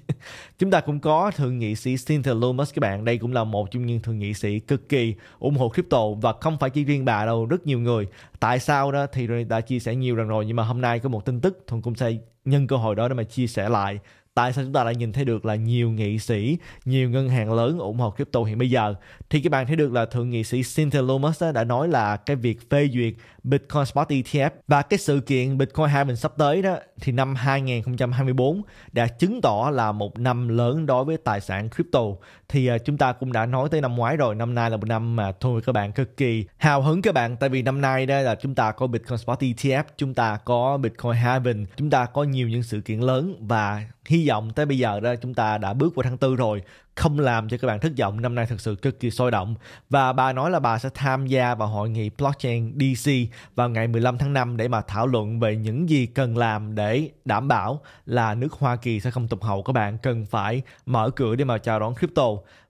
chúng ta cũng có thượng nghị sĩ Cynthia Lumos các bạn đây cũng là một trong những thượng nghị sĩ cực kỳ ủng hộ crypto và không phải chỉ riêng bà đâu rất nhiều người tại sao đó thì đã chia sẻ nhiều lần rồi nhưng mà hôm nay có một tin tức thuần cũng sẽ nhân cơ hội đó để mà chia sẻ lại tại sao chúng ta lại nhìn thấy được là nhiều nghị sĩ, nhiều ngân hàng lớn ủng hộ crypto hiện bây giờ? Thì các bạn thấy được là thượng nghị sĩ Cynthia Lumos đã nói là cái việc phê duyệt Bitcoin Spot ETF và cái sự kiện Bitcoin Haven sắp tới đó thì năm 2024 đã chứng tỏ là một năm lớn đối với tài sản crypto. Thì à, chúng ta cũng đã nói tới năm ngoái rồi, năm nay là một năm mà thôi các bạn cực kỳ hào hứng các bạn tại vì năm nay đó là chúng ta có Bitcoin Spot ETF, chúng ta có Bitcoin Haven, chúng ta có nhiều những sự kiện lớn và hy vọng tới bây giờ đó chúng ta đã bước vào tháng tư rồi không làm cho các bạn thất vọng năm nay thực sự cực kỳ sôi động và bà nói là bà sẽ tham gia vào hội nghị blockchain DC vào ngày 15 tháng 5 để mà thảo luận về những gì cần làm để đảm bảo là nước Hoa Kỳ sẽ không tụt hậu các bạn cần phải mở cửa để mà chào đón crypto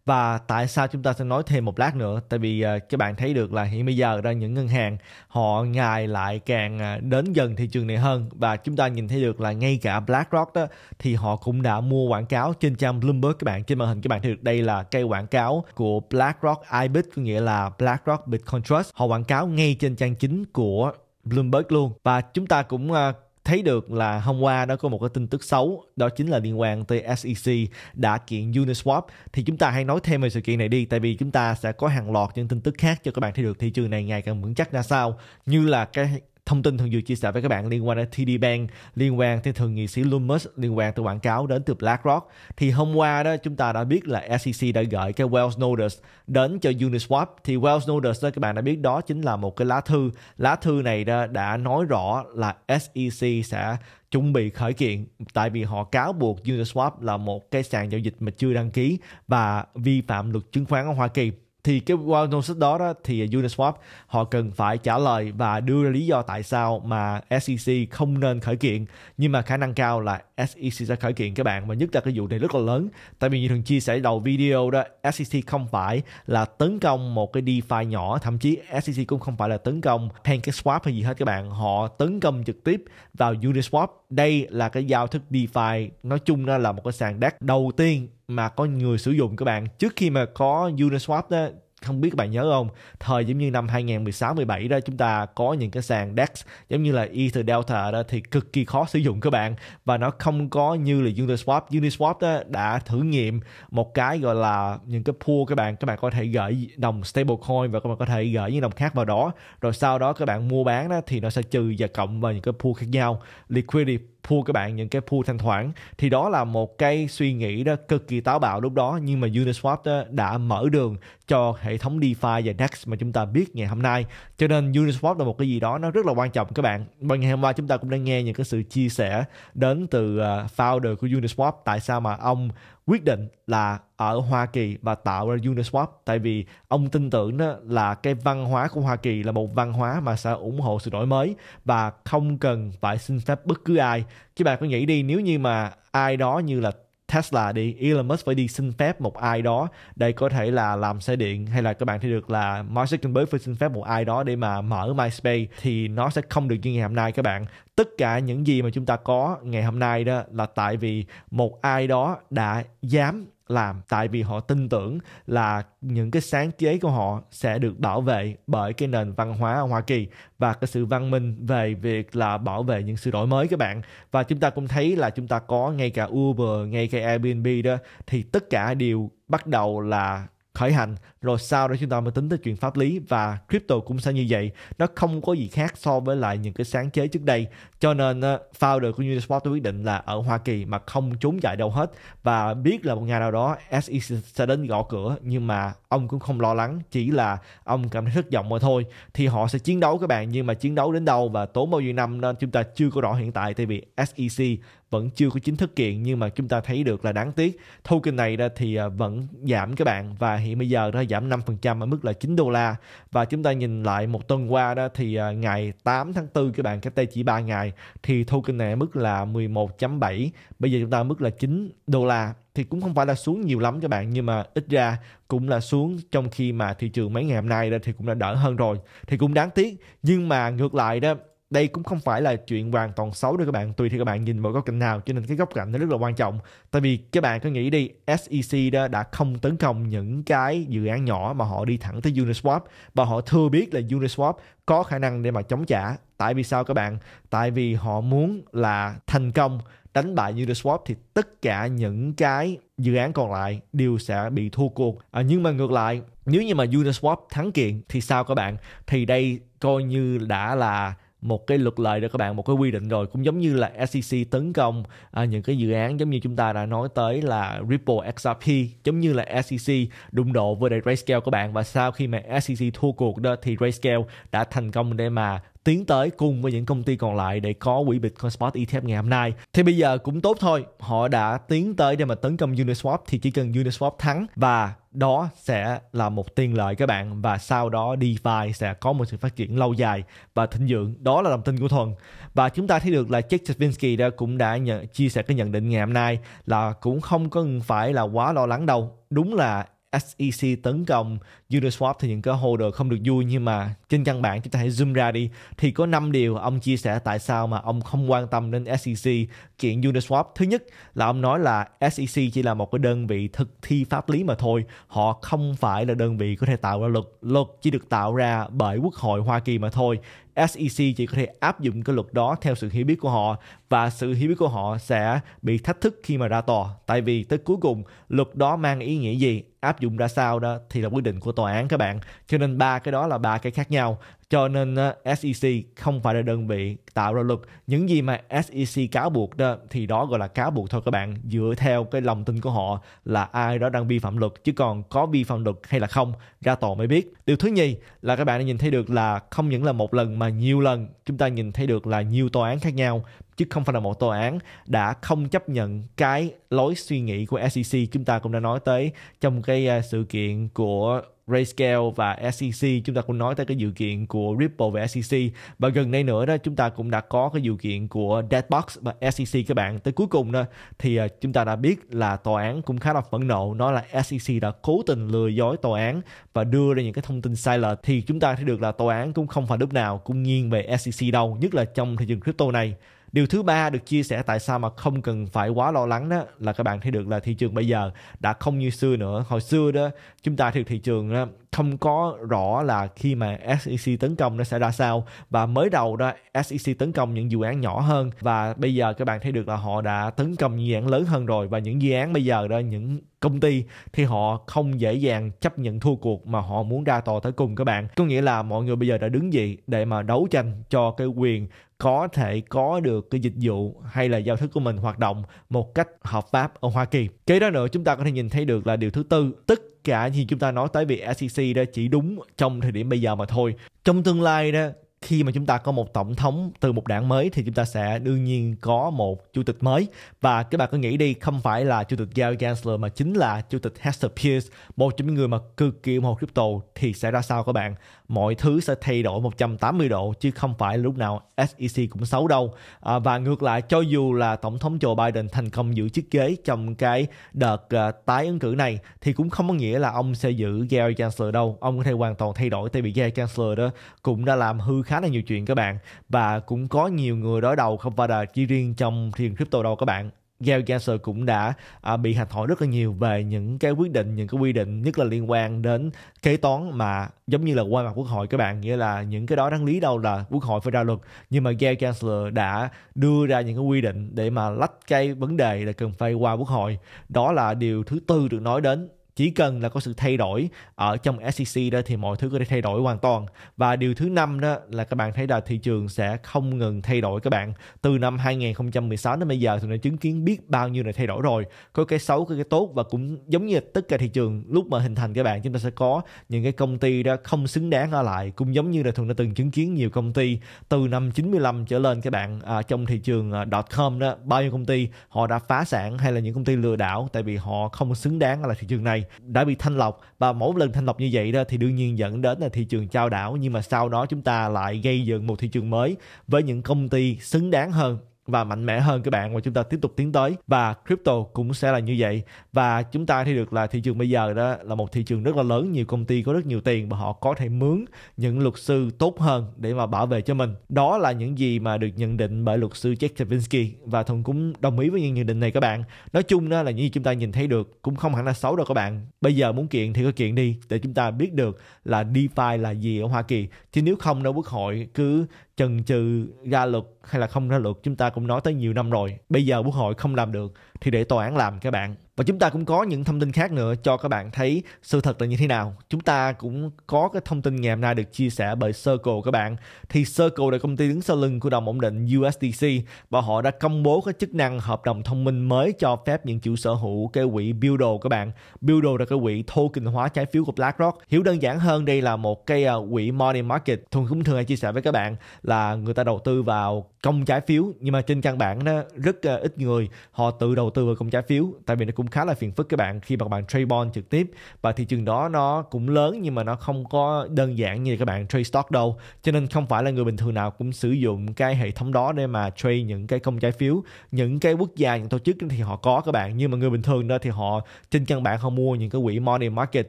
và tại sao chúng ta sẽ nói thêm một lát nữa tại vì uh, các bạn thấy được là hiện bây giờ ra những ngân hàng họ ngày lại càng ờ, đến gần thị trường này hơn và chúng ta nhìn thấy được là ngay cả BlackRock đó thì họ cũng đã mua quảng cáo trên trang Bloomberg các bạn trên màn hình các bạn thấy được đây là cây quảng cáo của BlackRock IBIT có nghĩa là BlackRock Bitcoin Trust họ quảng cáo ngay trên trang chính của Bloomberg luôn và chúng ta cũng ờ, thấy được là hôm qua nó có một cái tin tức xấu đó chính là liên quan tới SEC đã kiện Uniswap thì chúng ta hãy nói thêm về sự kiện này đi tại vì chúng ta sẽ có hàng loạt những tin tức khác cho các bạn thấy được thị trường này ngày càng vững chắc ra sao như là cái thông tin thường vừa chia sẻ với các bạn liên quan đến TD Bank, liên quan tới thượng nghị sĩ Loomis, liên quan tới quảng cáo đến từ BlackRock. Thì hôm qua đó chúng ta đã biết là SEC đã gửi cái Wells Notice đến cho Uniswap. Thì Wells Notice đó các bạn đã biết đó chính là một cái lá thư. Lá thư này đã, đã nói rõ là SEC sẽ chuẩn bị khởi kiện tại vì họ cáo buộc Uniswap là một cái sàn giao dịch mà chưa đăng ký và vi phạm luật chứng khoán ở Hoa Kỳ thì cái warranty sách đó, đó thì Uniswap họ cần phải trả lời và đưa ra lý do tại sao mà SEC không nên khởi kiện nhưng mà khả năng cao là SEC sẽ khởi kiện các bạn và nhất là cái vụ này rất là lớn tại vì như thường chia sẻ đầu video đó SEC không phải là tấn công một cái DeFi nhỏ thậm chí SEC cũng không phải là tấn công PancakeSwap hay gì hết các bạn họ tấn công trực tiếp vào Uniswap đây là cái giao thức DeFi nói chung nó là một cái sàn DAX đầu tiên mà có người sử dụng các bạn trước khi mà có Uniswap đó không biết các bạn nhớ không thời giống như năm 2016 17 đó chúng ta có những cái sàn DEX giống như là Ether Delta đó thì cực kỳ khó sử dụng các bạn và nó không có như là Uniswap Uniswap đó đã thử nghiệm một cái gọi là những cái pool các bạn các bạn có thể gửi đồng stablecoin và các bạn có thể gửi những đồng khác vào đó rồi sau đó các bạn mua bán đó thì nó sẽ trừ và cộng vào những cái pool khác nhau liquidity thua các bạn những cái pool thanh khoản thì đó là một cái suy nghĩ đó cực kỳ táo bạo lúc đó nhưng mà Uniswap đó đã mở đường cho hệ thống DeFi và DEX mà chúng ta biết ngày hôm nay cho nên Uniswap là một cái gì đó nó rất là quan trọng các bạn và ngày hôm qua chúng ta cũng đang nghe những cái sự chia sẻ đến từ ờ, founder của Uniswap tại sao mà ông quyết định là ở Hoa Kỳ và tạo ra Uniswap tại vì ông tin tưởng đó là cái văn hóa của Hoa Kỳ là một văn hóa mà sẽ ủng hộ sự đổi mới và không cần phải xin phép bất cứ ai. Các bạn có nghĩ đi nếu như mà ai đó như là Tesla đi, Elon Musk phải đi xin phép một ai đó để có thể là làm xe điện hay là các bạn thấy được là Mark Zuckerberg phải xin phép một ai đó để mà mở MySpace thì nó sẽ không được như ngày hôm nay các bạn. Tất cả những gì mà chúng ta có ngày hôm nay đó là tại vì một ai đó đã dám làm tại vì họ tin tưởng là những cái sáng chế của họ sẽ được bảo vệ bởi cái nền văn hóa ở Hoa Kỳ và cái sự văn minh về việc là bảo vệ những sự đổi mới các bạn và chúng ta cũng thấy là chúng ta có ngay cả Uber ngay cả Airbnb đó thì tất cả đều bắt đầu là khởi hành rồi sau đó chúng ta mới tính tới chuyện pháp lý và crypto cũng sẽ như vậy nó không có gì khác so với lại những cái sáng chế trước đây cho nên founder của Unisport quyết định là ở Hoa Kỳ mà không trốn chạy đâu hết và biết là một ngày nào đó SEC sẽ đến gõ cửa nhưng mà ông cũng không lo lắng chỉ là ông cảm thấy thất vọng mà thôi thì họ sẽ chiến đấu các bạn nhưng mà chiến đấu đến đâu và tốn bao nhiêu năm nên chúng ta chưa có rõ hiện tại tại vì SEC vẫn chưa có chính thức kiện nhưng mà chúng ta thấy được là đáng tiếc token này ra thì à, vẫn giảm các bạn và hiện bây giờ đã giảm 5% ở mức là 9 đô la và chúng ta nhìn lại một tuần qua đó thì à, ngày 8 tháng 4 các bạn cách đây chỉ 3 ngày thì token này ở mức là 11.7 bây giờ chúng ta ở mức là 9 đô la thì cũng không phải là xuống nhiều lắm các bạn nhưng mà ít ra cũng là xuống trong khi mà thị trường mấy ngày hôm nay đó thì cũng đã đỡ hơn rồi thì cũng đáng tiếc nhưng mà ngược lại đó đây cũng không phải là chuyện hoàn toàn xấu đâu các bạn tùy theo các bạn nhìn vào góc cạnh nào cho nên cái góc cạnh nó rất là quan trọng tại vì các bạn cứ nghĩ đi SEC đó đã không tấn công những cái dự án nhỏ mà họ đi thẳng tới Uniswap và họ thừa biết là Uniswap có khả năng để mà chống trả tại vì sao các bạn tại vì họ muốn là thành công đánh bại Uniswap thì tất cả những cái dự án còn lại đều sẽ bị thua cuộc à, nhưng mà ngược lại nếu như mà Uniswap thắng kiện thì sao các bạn thì đây coi như đã là một cái luật lệ rồi các bạn một cái quy định rồi cũng giống như là SEC tấn công à, những cái dự án giống như chúng ta đã nói tới là Ripple XRP giống như là SEC đụng độ với lại Grayscale các bạn và sau khi mà SEC thua cuộc đó thì Grayscale đã thành công để mà tiến tới cùng với những công ty còn lại để có quỹ Bitcoin Spot ETF ngày hôm nay. Thì bây giờ cũng tốt thôi, họ đã tiến tới để mà tấn công Uniswap thì chỉ cần Uniswap thắng và đó sẽ là một tiền lợi các bạn và sau đó DeFi sẽ có một sự phát triển lâu dài và thịnh dưỡng đó là lòng tin của thuần và chúng ta thấy được là Jack Chavinsky đã cũng đã nhận, chia sẻ cái nhận định ngày hôm nay là cũng không cần phải là quá lo lắng đâu đúng là SEC tấn công Uniswap thì những cái holder không được vui nhưng mà trên căn bản chúng ta hãy zoom ra đi thì có 5 điều ông chia sẻ tại sao mà ông không quan tâm đến SEC kiện Uniswap. Thứ nhất là ông nói là SEC chỉ là một cái đơn vị thực thi pháp lý mà thôi, họ không phải là đơn vị có thể tạo ra luật, luật chỉ được tạo ra bởi Quốc hội Hoa Kỳ mà thôi. SEC chỉ có thể áp dụng cái luật đó theo sự hiểu biết của họ và sự hiểu biết của họ sẽ bị thách thức khi mà ra tòa tại vì tới cuối cùng luật đó mang ý nghĩa gì áp dụng ra sao đó thì là quyết định của tòa án các bạn cho nên ba cái đó là ba cái khác nhau cho nên ờ, SEC không phải là đơn vị tạo ra luật những gì mà SEC cáo buộc đó thì đó gọi là cáo buộc thôi các bạn dựa theo cái lòng tin của họ là ai đó đang vi phạm luật chứ còn có vi phạm luật hay là không ra tòa mới biết điều thứ nhì là các bạn đã nhìn thấy được là không những là một lần mà nhiều lần chúng ta nhìn thấy được là nhiều tòa án khác nhau chứ không phải là một tòa án đã không chấp nhận cái lối suy nghĩ của SEC chúng ta cũng đã nói tới trong cái à, sự kiện của Grayscale và SEC chúng ta cũng nói tới cái dự kiện của Ripple và SEC và gần đây nữa đó chúng ta cũng đã có cái dự kiện của Deadbox và SEC các bạn tới cuối cùng đó thì à, chúng ta đã biết là tòa án cũng khá là phẫn nộ nó là SEC đã cố tình lừa dối tòa án và đưa ra những cái thông tin sai lệch thì chúng ta thấy được là tòa án cũng không phải lúc nào cũng nghiêng về SEC đâu nhất là trong thị trường crypto này Điều thứ ba được chia sẻ tại sao mà không cần phải quá lo lắng đó là các bạn thấy được là thị trường bây giờ đã không như xưa nữa. Hồi xưa đó chúng ta thì thị trường đó, không có rõ là khi mà SEC tấn công nó sẽ ra sao và mới đầu đó SEC tấn công những dự án nhỏ hơn và bây giờ các bạn thấy được là họ đã tấn công những dự án lớn hơn rồi và những dự án bây giờ đó những công ty thì họ không dễ dàng chấp nhận thua cuộc mà họ muốn ra tòa tới cùng các bạn có nghĩa là mọi người bây giờ đã đứng dậy để mà đấu tranh cho cái quyền có thể có được cái dịch vụ hay là giao thức của mình hoạt động một cách hợp pháp ở Hoa Kỳ. Kế đó nữa chúng ta có thể nhìn thấy được là điều thứ tư, tất cả như chúng ta nói tới việc e SEC đó chỉ đúng trong thời điểm bây giờ mà thôi. Trong tương lai đó khi mà chúng ta có một tổng thống từ một đảng mới thì chúng ta sẽ đương nhiên có một chủ tịch mới và các bạn có nghĩ đi không phải là chủ tịch Gary Gensler mà chính là chủ tịch Hester Pierce một trong những người mà cực kỳ ủng hộ crypto thì sẽ ra sao các bạn mọi thứ sẽ thay đổi 180 độ chứ không phải lúc nào SEC cũng xấu đâu à, và ngược lại cho dù là tổng thống Joe Biden thành công giữ chiếc ghế trong cái đợt uh, tái ứng cử này thì cũng không có nghĩa là ông sẽ giữ Gary Chancellor đâu ông có thể hoàn toàn thay đổi tại vì Gary Chancellor đó cũng đã làm hư khá là nhiều chuyện các bạn và cũng có nhiều người đối đầu không phải là chỉ riêng trong thiền crypto đâu các bạn Gary Gensler cũng đã à, bị hạch hỏi rất là nhiều về những cái quyết định, những cái quy định nhất là liên quan đến kế toán mà giống như là qua mặt quốc hội các bạn nghĩa là những cái đó đáng lý đâu là quốc hội phải ra luật nhưng mà Gary Gensler đã đưa ra những cái quy định để mà lách cái vấn đề là cần phải qua quốc hội đó là điều thứ tư được nói đến chỉ cần là có sự thay đổi ở trong SEC đó thì mọi thứ có thể thay đổi hoàn toàn và điều thứ năm đó là các bạn thấy là thị trường sẽ không ngừng thay đổi các bạn từ năm 2016 đến bây giờ thì nó chứng kiến biết bao nhiêu là thay đổi rồi có cái xấu có cái tốt và cũng giống như tất cả thị trường lúc mà hình thành các bạn chúng ta sẽ có những cái công ty đó không xứng đáng ở lại cũng giống như là thường đã từng chứng kiến nhiều công ty từ năm 95 trở lên các bạn à, trong thị trường à, .com đó bao nhiêu công ty họ đã phá sản hay là những công ty lừa đảo tại vì họ không xứng đáng ở lại thị trường này đã bị thanh lọc và mỗi lần thanh lọc như vậy đó thì đương nhiên dẫn đến là thị trường trao đảo nhưng mà sau đó chúng ta lại gây dựng một thị trường mới với những công ty xứng đáng hơn và mạnh mẽ hơn các bạn và chúng ta tiếp tục tiến tới và crypto cũng sẽ là như vậy và chúng ta thấy được là thị trường bây giờ đó là một thị trường rất là lớn nhiều công ty có rất nhiều tiền và họ có thể mướn những luật sư tốt hơn để mà bảo vệ cho mình đó là những gì mà được nhận định bởi luật sư Jack Travinsky và thần cũng đồng ý với những nhận định này các bạn nói chung đó là gì chúng ta nhìn thấy được cũng không hẳn là xấu đâu các bạn bây giờ muốn kiện thì có kiện đi để chúng ta biết được là DeFi là gì ở Hoa Kỳ chứ nếu không đâu quốc hội cứ chần chừ ra luật hay là không ra luật chúng ta cũng nói tới nhiều năm rồi bây giờ quốc hội không làm được thì để tòa án làm các bạn và chúng ta cũng có những thông tin khác nữa cho các bạn thấy sự thật là như thế nào chúng ta cũng có cái thông tin ngày hôm nay được chia sẻ bởi Circle các bạn thì Circle là công ty đứng sau lưng của đồng ổn định USDC và họ đã công bố cái chức năng hợp đồng thông minh mới cho phép những chủ sở hữu cái quỹ Buildo các bạn Buildo là cái quỹ token hóa trái phiếu của BlackRock hiểu đơn giản hơn đây là một cái ờ, quỹ money market thường cũng thường hay chia sẻ với các bạn là người ta đầu tư vào công trái phiếu nhưng mà trên căn bản đó rất ờ, ít người họ tự đầu tư vào công trái phiếu tại vì nó cũng khá là phiền phức các bạn khi mà các bạn trade bond trực tiếp và thị trường đó nó cũng lớn nhưng mà nó không có đơn giản như các bạn trade stock đâu cho nên không phải là người bình thường nào cũng sử dụng cái hệ thống đó để mà trade những cái công trái phiếu những cái quốc gia những tổ chức thì họ có các bạn nhưng mà người bình thường đó thì họ trên căn bản họ mua những cái quỹ money market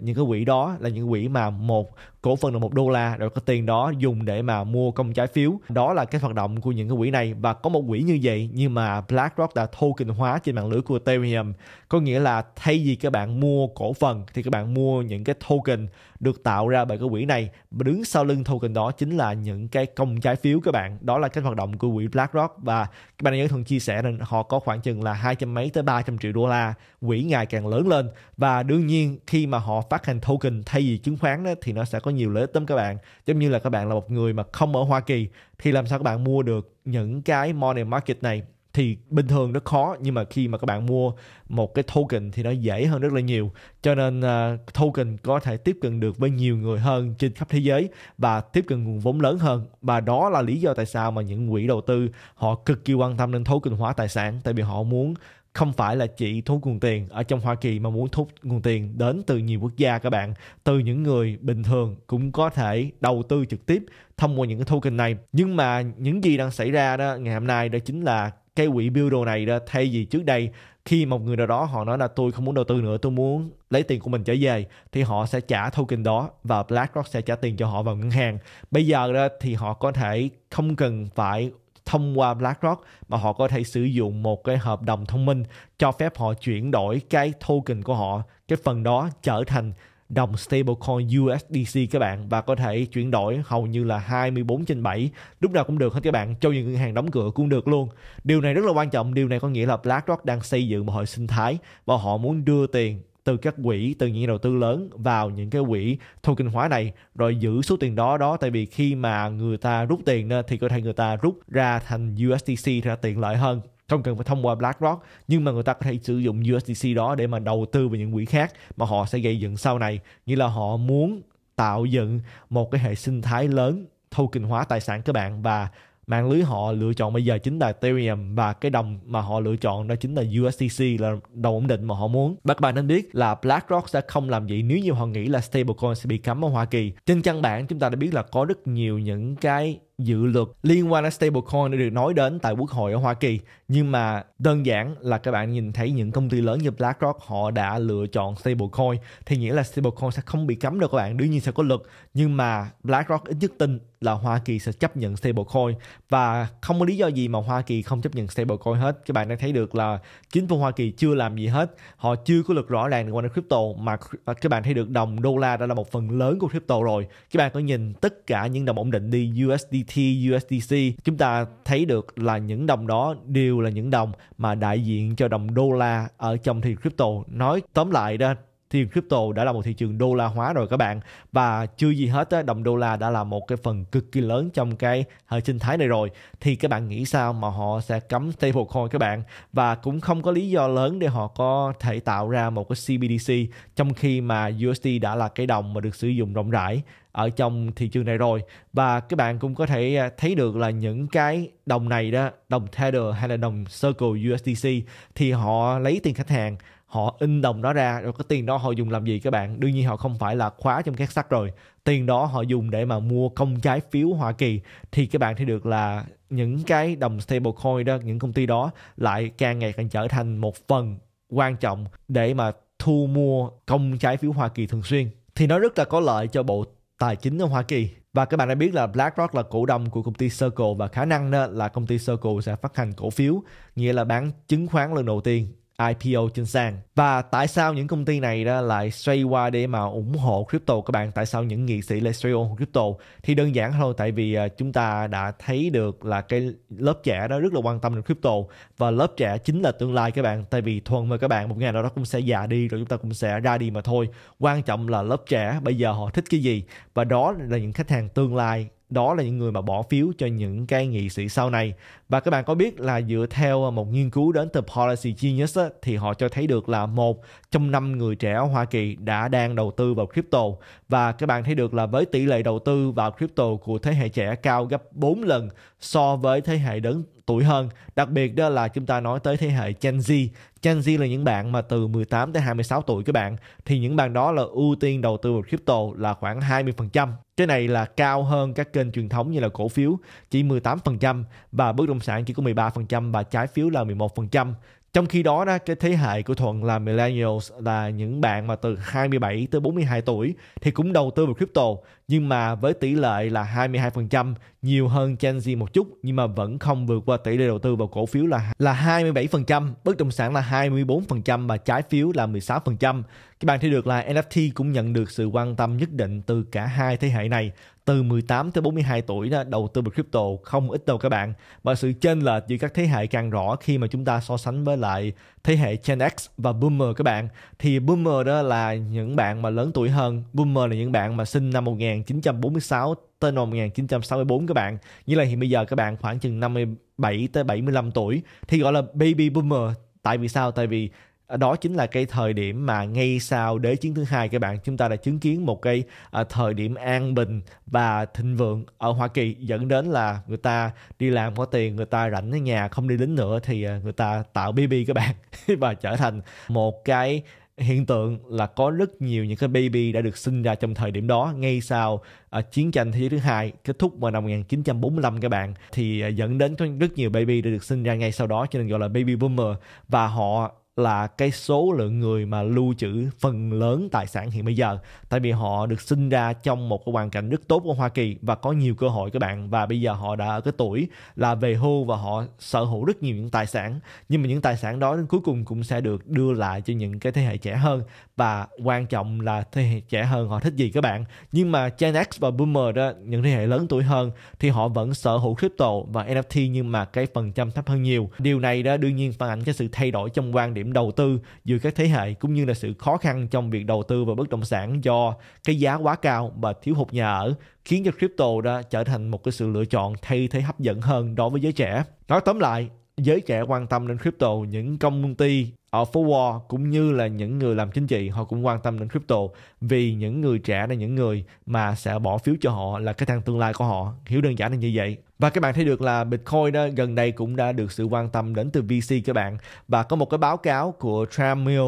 những cái quỹ đó là những quỹ mà một cổ phần là một đô la rồi có tiền đó dùng để mà mua công trái phiếu đó là cái hoạt động của những cái quỹ này và có một quỹ như vậy nhưng mà BlackRock đã token hóa trên mạng lưới của Ethereum có nghĩa là thay vì các bạn mua cổ phần thì các bạn mua những cái token được tạo ra bởi cái quỹ này và đứng sau lưng token đó chính là những cái công trái phiếu các bạn đó là cách hoạt động của quỹ BlackRock và các bạn nhớ thường chia sẻ nên họ có khoảng chừng là hai trăm mấy tới 300 triệu đô la quỹ ngày càng lớn lên và đương nhiên khi mà họ phát hành token thay vì chứng khoán đó, thì nó sẽ có nhiều lợi ích lắm các bạn giống như là các bạn là một người mà không ở Hoa Kỳ thì làm sao các bạn mua được những cái money market này thì bình thường nó khó nhưng mà khi mà các bạn mua một cái token thì nó dễ hơn rất là nhiều cho nên uh, token có thể tiếp cận được với nhiều người hơn trên khắp thế giới và tiếp cận nguồn vốn lớn hơn và đó là lý do tại sao mà những quỹ đầu tư họ cực kỳ quan tâm đến token hóa tài sản tại vì họ muốn không phải là chỉ thu nguồn tiền ở trong Hoa Kỳ mà muốn thu nguồn tiền đến từ nhiều quốc gia các bạn từ những người bình thường cũng có thể đầu tư trực tiếp thông qua những cái token này nhưng mà những gì đang xảy ra đó ngày hôm nay đó chính là cái quỹ biểu này đó thay vì trước đây khi một người nào đó họ nói là tôi không muốn đầu tư nữa tôi muốn lấy tiền của mình trở về thì họ sẽ trả token đó và BlackRock sẽ trả tiền cho họ vào ngân hàng bây giờ đó thì họ có thể không cần phải thông qua BlackRock mà họ có thể sử dụng một cái hợp đồng thông minh cho phép họ chuyển đổi cái token của họ cái phần đó trở thành đồng stablecoin USDC các bạn và có thể chuyển đổi hầu như là 24 trên 7 lúc nào cũng được hết các bạn cho những ngân hàng đóng cửa cũng được luôn điều này rất là quan trọng điều này có nghĩa là BlackRock đang xây dựng một hệ sinh thái và họ muốn đưa tiền từ các quỹ từ những đầu tư lớn vào những cái quỹ token hóa này rồi giữ số tiền đó đó tại vì khi mà người ta rút tiền thì có thể người ta rút ra thành USDC ra tiện lợi hơn không cần phải thông qua BlackRock nhưng mà người ta có thể sử dụng USDC đó để mà đầu tư vào những quỹ khác mà họ sẽ gây dựng sau này như là họ muốn tạo dựng một cái hệ sinh thái lớn token hóa tài sản các bạn và mạng lưới họ lựa chọn bây giờ chính là Ethereum và cái đồng mà họ lựa chọn đó chính là USDC là đồng ổn định mà họ muốn. Các bạn nên biết là BlackRock sẽ không làm gì nếu như họ nghĩ là stablecoin sẽ bị cấm ở Hoa Kỳ. Trên căn bản chúng ta đã biết là có rất nhiều những cái dự luật liên quan đến stablecoin đã được nói đến tại quốc hội ở Hoa Kỳ. Nhưng mà đơn giản là các bạn nhìn thấy những công ty lớn như BlackRock họ đã lựa chọn stablecoin thì nghĩa là stablecoin sẽ không bị cấm đâu các bạn. Đương nhiên sẽ có luật nhưng mà BlackRock ít nhất tin là Hoa Kỳ sẽ chấp nhận stablecoin và không có lý do gì mà Hoa Kỳ không chấp nhận stablecoin hết. Các bạn đang thấy được là chính phủ Hoa Kỳ chưa làm gì hết. Họ chưa có luật rõ ràng liên quan đến crypto mà à, các bạn thấy được đồng đô la đã là một phần lớn của crypto rồi. Các bạn có nhìn tất cả những đồng ổn định đi USDT BTUSDC chúng ta thấy được là những đồng đó đều là những đồng mà đại diện cho đồng đô la ở trong thị crypto nói tóm lại đó thì crypto đã là một thị trường đô la hóa rồi các bạn và chưa gì hết đồng đô la đã là một cái phần cực kỳ lớn trong cái hệ sinh thái này rồi thì các bạn nghĩ sao mà họ sẽ cấm stablecoin các bạn và cũng không có lý do lớn để họ có thể tạo ra một cái CBDC trong khi mà USD đã là cái đồng mà được sử dụng rộng rãi ở trong thị trường này rồi và các bạn cũng có thể à, thấy được là những cái đồng này đó đồng Tether hay là đồng Circle USDC thì họ lấy tiền khách hàng họ in đồng đó ra rồi cái tiền đó họ dùng làm gì các bạn đương nhiên họ không phải là khóa trong các sắt rồi tiền đó họ dùng để mà mua công trái phiếu Hoa Kỳ thì các bạn thấy được là những cái đồng stablecoin đó những công ty đó lại càng ngày càng trở thành một phần quan trọng để mà thu mua công trái phiếu Hoa Kỳ thường xuyên thì nó rất là có lợi cho bộ tài chính ở Hoa Kỳ. Và các bạn đã biết là BlackRock là cổ đông của công ty Circle và khả năng là công ty Circle sẽ phát hành cổ phiếu, nghĩa là bán chứng khoán lần đầu tiên IPO trên sàn và tại sao những công ty này đó lại xoay qua để mà ủng hộ crypto các bạn tại sao những nghị sĩ lại xoay ủng hộ crypto thì đơn giản thôi tại vì à, chúng ta đã thấy được là cái lớp trẻ đó rất là quan tâm đến crypto và lớp trẻ chính là tương lai các bạn tại vì thuần mà các bạn một ngày nào đó cũng sẽ già đi rồi chúng ta cũng sẽ ra đi mà thôi quan trọng là lớp trẻ bây giờ họ thích cái gì và đó là những khách hàng tương lai đó là những người mà bỏ phiếu cho những cái nghị sĩ sau này và các bạn có biết là dựa theo à, một nghiên cứu đến từ Policy Genius á, thì họ cho thấy được là một trong năm người trẻ ở Hoa Kỳ đã đang đầu tư vào crypto và các bạn thấy được là với tỷ lệ đầu tư vào crypto của thế hệ trẻ cao gấp 4 lần so với thế hệ đến tuổi hơn. Đặc biệt đó là chúng ta nói tới thế hệ Gen Z. Gen Z là những bạn mà từ 18 tới 26 tuổi các bạn thì những bạn đó là ưu tiên đầu tư vào crypto là khoảng 20%. Cái này là cao hơn các kênh truyền thống như là cổ phiếu chỉ 18% và bất động sản chỉ có 13% và trái phiếu là 11%. Trong khi đó đó cái thế hệ của Thuận là millennials là những bạn mà từ 27 tới 42 tuổi thì cũng đầu tư vào crypto nhưng mà với tỷ lệ là 22% nhiều hơn Gen Z một chút nhưng mà vẫn không vượt qua tỷ lệ đầu tư vào cổ phiếu là là 27%, bất động sản là 24% và trái phiếu là 16%. Các bạn thấy được là NFT cũng nhận được sự quan tâm nhất định từ cả hai thế hệ này từ 18 tới 42 tuổi đó đầu tư vào crypto không ít đâu các bạn. Và sự chênh lệch giữa các thế hệ càng rõ khi mà chúng ta so sánh với lại thế hệ Gen X và Boomer các bạn. Thì Boomer đó là những bạn mà lớn tuổi hơn, Boomer là những bạn mà sinh năm 1946 tới năm 1964 các bạn. Như là hiện bây giờ các bạn khoảng chừng 57 tới 75 tuổi thì gọi là baby boomer tại vì sao tại vì Ờ, đó chính là cái thời điểm mà ngay sau đế chiến thứ hai các bạn chúng ta đã chứng kiến một cái à, thời điểm an bình và thịnh vượng ở Hoa Kỳ dẫn đến là người ta đi làm có tiền người ta rảnh ở nhà không đi lính nữa thì ờ, người ta tạo baby các bạn và trở thành một cái hiện tượng là có rất nhiều những cái baby đã được sinh ra trong thời điểm đó ngay sau uh, chiến tranh thế giới thứ hai kết thúc vào năm 1945 các bạn thì uh, dẫn đến có rất nhiều baby đã được sinh ra ngay sau đó cho nên gọi là baby boomer và họ là cái số lượng người mà lưu trữ phần lớn tài sản hiện bây giờ tại vì họ được sinh ra trong một cái hoàn cảnh rất tốt của Hoa Kỳ và có nhiều cơ hội các bạn và bây giờ họ đã ở cái tuổi là về hưu và họ sở hữu rất nhiều những tài sản nhưng mà những tài sản đó đến cuối cùng cũng sẽ được đưa lại cho những cái thế hệ trẻ hơn và quan trọng là thế hệ trẻ hơn họ thích gì các bạn nhưng mà Gen X và Boomer đó những thế hệ lớn tuổi hơn thì họ vẫn sở hữu crypto và NFT nhưng mà cái phần trăm thấp hơn nhiều điều này đó đương nhiên phản ánh cái sự thay đổi trong quan điểm điểm đầu tư giữa các thế hệ cũng như là sự khó khăn trong việc đầu tư vào bất động sản do cái giá quá cao và thiếu hụt nhà ở khiến cho crypto đã trở thành một cái sự lựa chọn thay thế hấp dẫn hơn đối với giới trẻ. Nói tóm lại, giới trẻ quan tâm đến crypto những công ty ở phố Wall cũng như là những người làm chính trị họ cũng quan tâm đến crypto vì những người trẻ là những người mà sẽ bỏ phiếu cho họ là cái thằng tương lai của họ hiểu đơn giản là như vậy và các bạn thấy được là Bitcoin đó, gần đây cũng đã được sự quan tâm đến từ VC các bạn và có một cái báo cáo của Tramil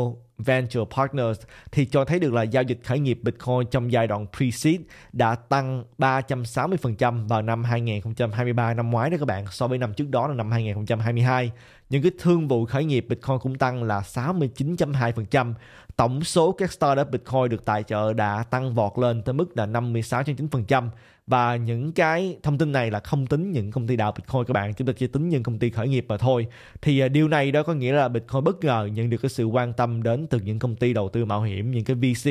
Venture Partners thì cho thấy được là giao dịch khởi nghiệp Bitcoin trong giai đoạn pre-seed đã tăng 360% vào năm 2023 năm ngoái đó các bạn so với năm trước đó là năm 2022. Những cái thương vụ khởi nghiệp Bitcoin cũng tăng là 69.2%. Tổng số các startup Bitcoin được tài trợ đã tăng vọt lên tới mức là 56.9% và những cái thông tin này là không tính những công ty đào Bitcoin các bạn chúng ta chỉ tính những công ty khởi nghiệp mà thôi thì à, điều này đó có nghĩa là Bitcoin bất ngờ nhận được cái sự quan tâm đến từ những công ty đầu tư mạo hiểm những cái VC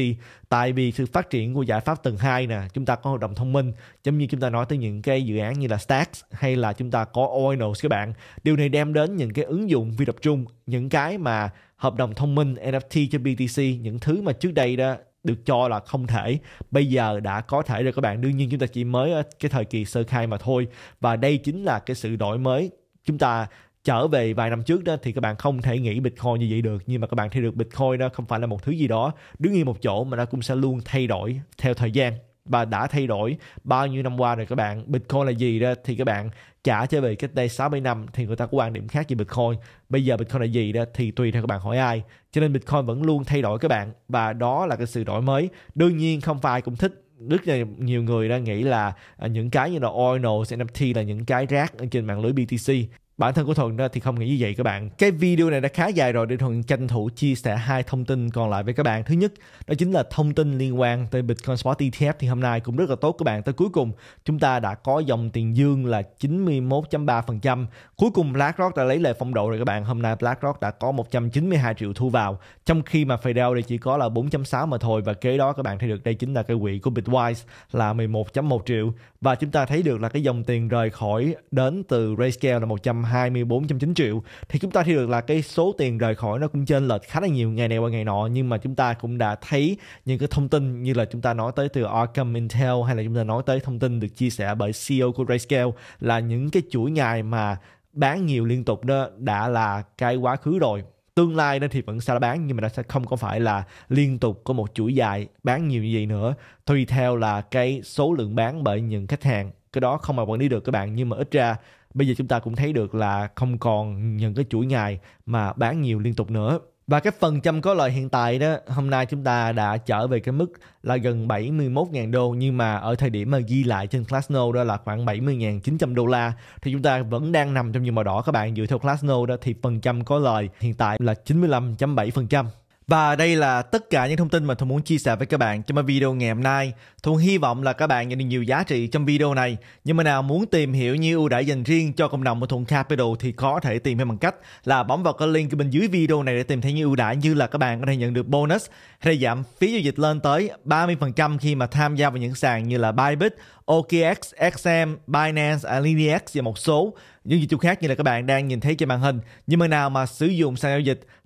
tại vì sự phát triển của giải pháp tầng 2 nè chúng ta có hội đồng thông minh giống như chúng ta nói tới những cái dự án như là Stacks hay là chúng ta có Oinos các bạn điều này đem đến những cái ứng dụng vi tập trung những cái mà hợp đồng thông minh NFT cho BTC những thứ mà trước đây đó được cho là không thể bây giờ đã có thể rồi các bạn đương nhiên chúng ta chỉ mới ở cái thời kỳ sơ khai mà thôi và đây chính là cái sự đổi mới chúng ta trở về vài năm trước đó thì các bạn không thể nghĩ Bitcoin như vậy được nhưng mà các bạn thấy được Bitcoin đó không phải là một thứ gì đó đứng yên một chỗ mà nó cũng sẽ luôn thay đổi theo thời gian và đã thay đổi bao nhiêu năm qua rồi các bạn Bitcoin là gì đó thì các bạn trả trở về cách đây 60 năm thì người ta có quan điểm khác về Bitcoin bây giờ Bitcoin là gì đó thì tùy theo các bạn hỏi ai cho nên Bitcoin vẫn luôn thay đổi các bạn và đó là cái sự đổi mới đương nhiên không phải cũng thích rất là nhiều người đang nghĩ là à, những cái như là Ordinals, NFT là những cái rác trên mạng lưới BTC bản thân của thuận đó thì không nghĩ như vậy các bạn cái video này đã khá dài rồi để thuận tranh thủ chia sẻ hai thông tin còn lại với các bạn thứ nhất đó chính là thông tin liên quan tới bitcoin spot etf thì hôm nay cũng rất là tốt các bạn tới cuối cùng chúng ta đã có dòng tiền dương là 91.3% cuối cùng blackrock đã lấy lại phong độ rồi các bạn hôm nay blackrock đã có 192 triệu thu vào trong khi mà fidel thì chỉ có là 4.6 mà thôi và kế đó các bạn thấy được đây chính là cái quỹ của bitwise là 11.1 triệu và chúng ta thấy được là cái dòng tiền rời khỏi đến từ rayscale là 100 124.9 triệu thì chúng ta thấy được là cái số tiền rời khỏi nó cũng trên lệch khá là nhiều ngày này qua ngày nọ nhưng mà chúng ta cũng đã thấy những cái thông tin như là chúng ta nói tới từ Arkham Intel hay là chúng ta nói tới thông tin được chia sẻ bởi CEO của RayScale là những cái chuỗi ngày mà bán nhiều liên tục đó đã là cái quá khứ rồi tương lai đó thì vẫn sẽ bán nhưng mà nó sẽ không có phải là liên tục có một chuỗi dài bán nhiều như vậy nữa tùy theo là cái số lượng bán bởi những khách hàng cái đó không mà quản lý được các bạn nhưng mà ít ra bây giờ chúng ta cũng thấy được là không còn những cái chuỗi ngày mà bán nhiều liên tục nữa và cái phần trăm có lợi hiện tại đó, hôm nay chúng ta đã trở về cái mức là gần 71.000 đô nhưng mà ở thời điểm mà ghi lại trên Classno đó là khoảng 70.900 đô la thì chúng ta vẫn đang nằm trong vùng màu đỏ các bạn dựa theo Classno đó thì phần trăm có lợi hiện tại là 95.7% và đây là tất cả những thông tin mà Thu muốn chia sẻ với các bạn trong video ngày hôm nay. Thu hy vọng là các bạn nhận được nhiều giá trị trong video này. Nhưng mà nào muốn tìm hiểu những ưu đãi dành riêng cho cộng đồng của Thuận Capital thì có thể tìm thấy bằng cách là bấm vào cái link bên dưới video này để tìm thấy những ưu đãi như là các bạn có thể nhận được bonus hay giảm phí giao dịch lên tới 30% khi mà tham gia vào những sàn như là Bybit, OKX, XM, Binance, Alinex và một số những dịch vụ khác như là các bạn đang nhìn thấy trên màn hình. Nhưng mà nào mà sử dụng sàn giao dịch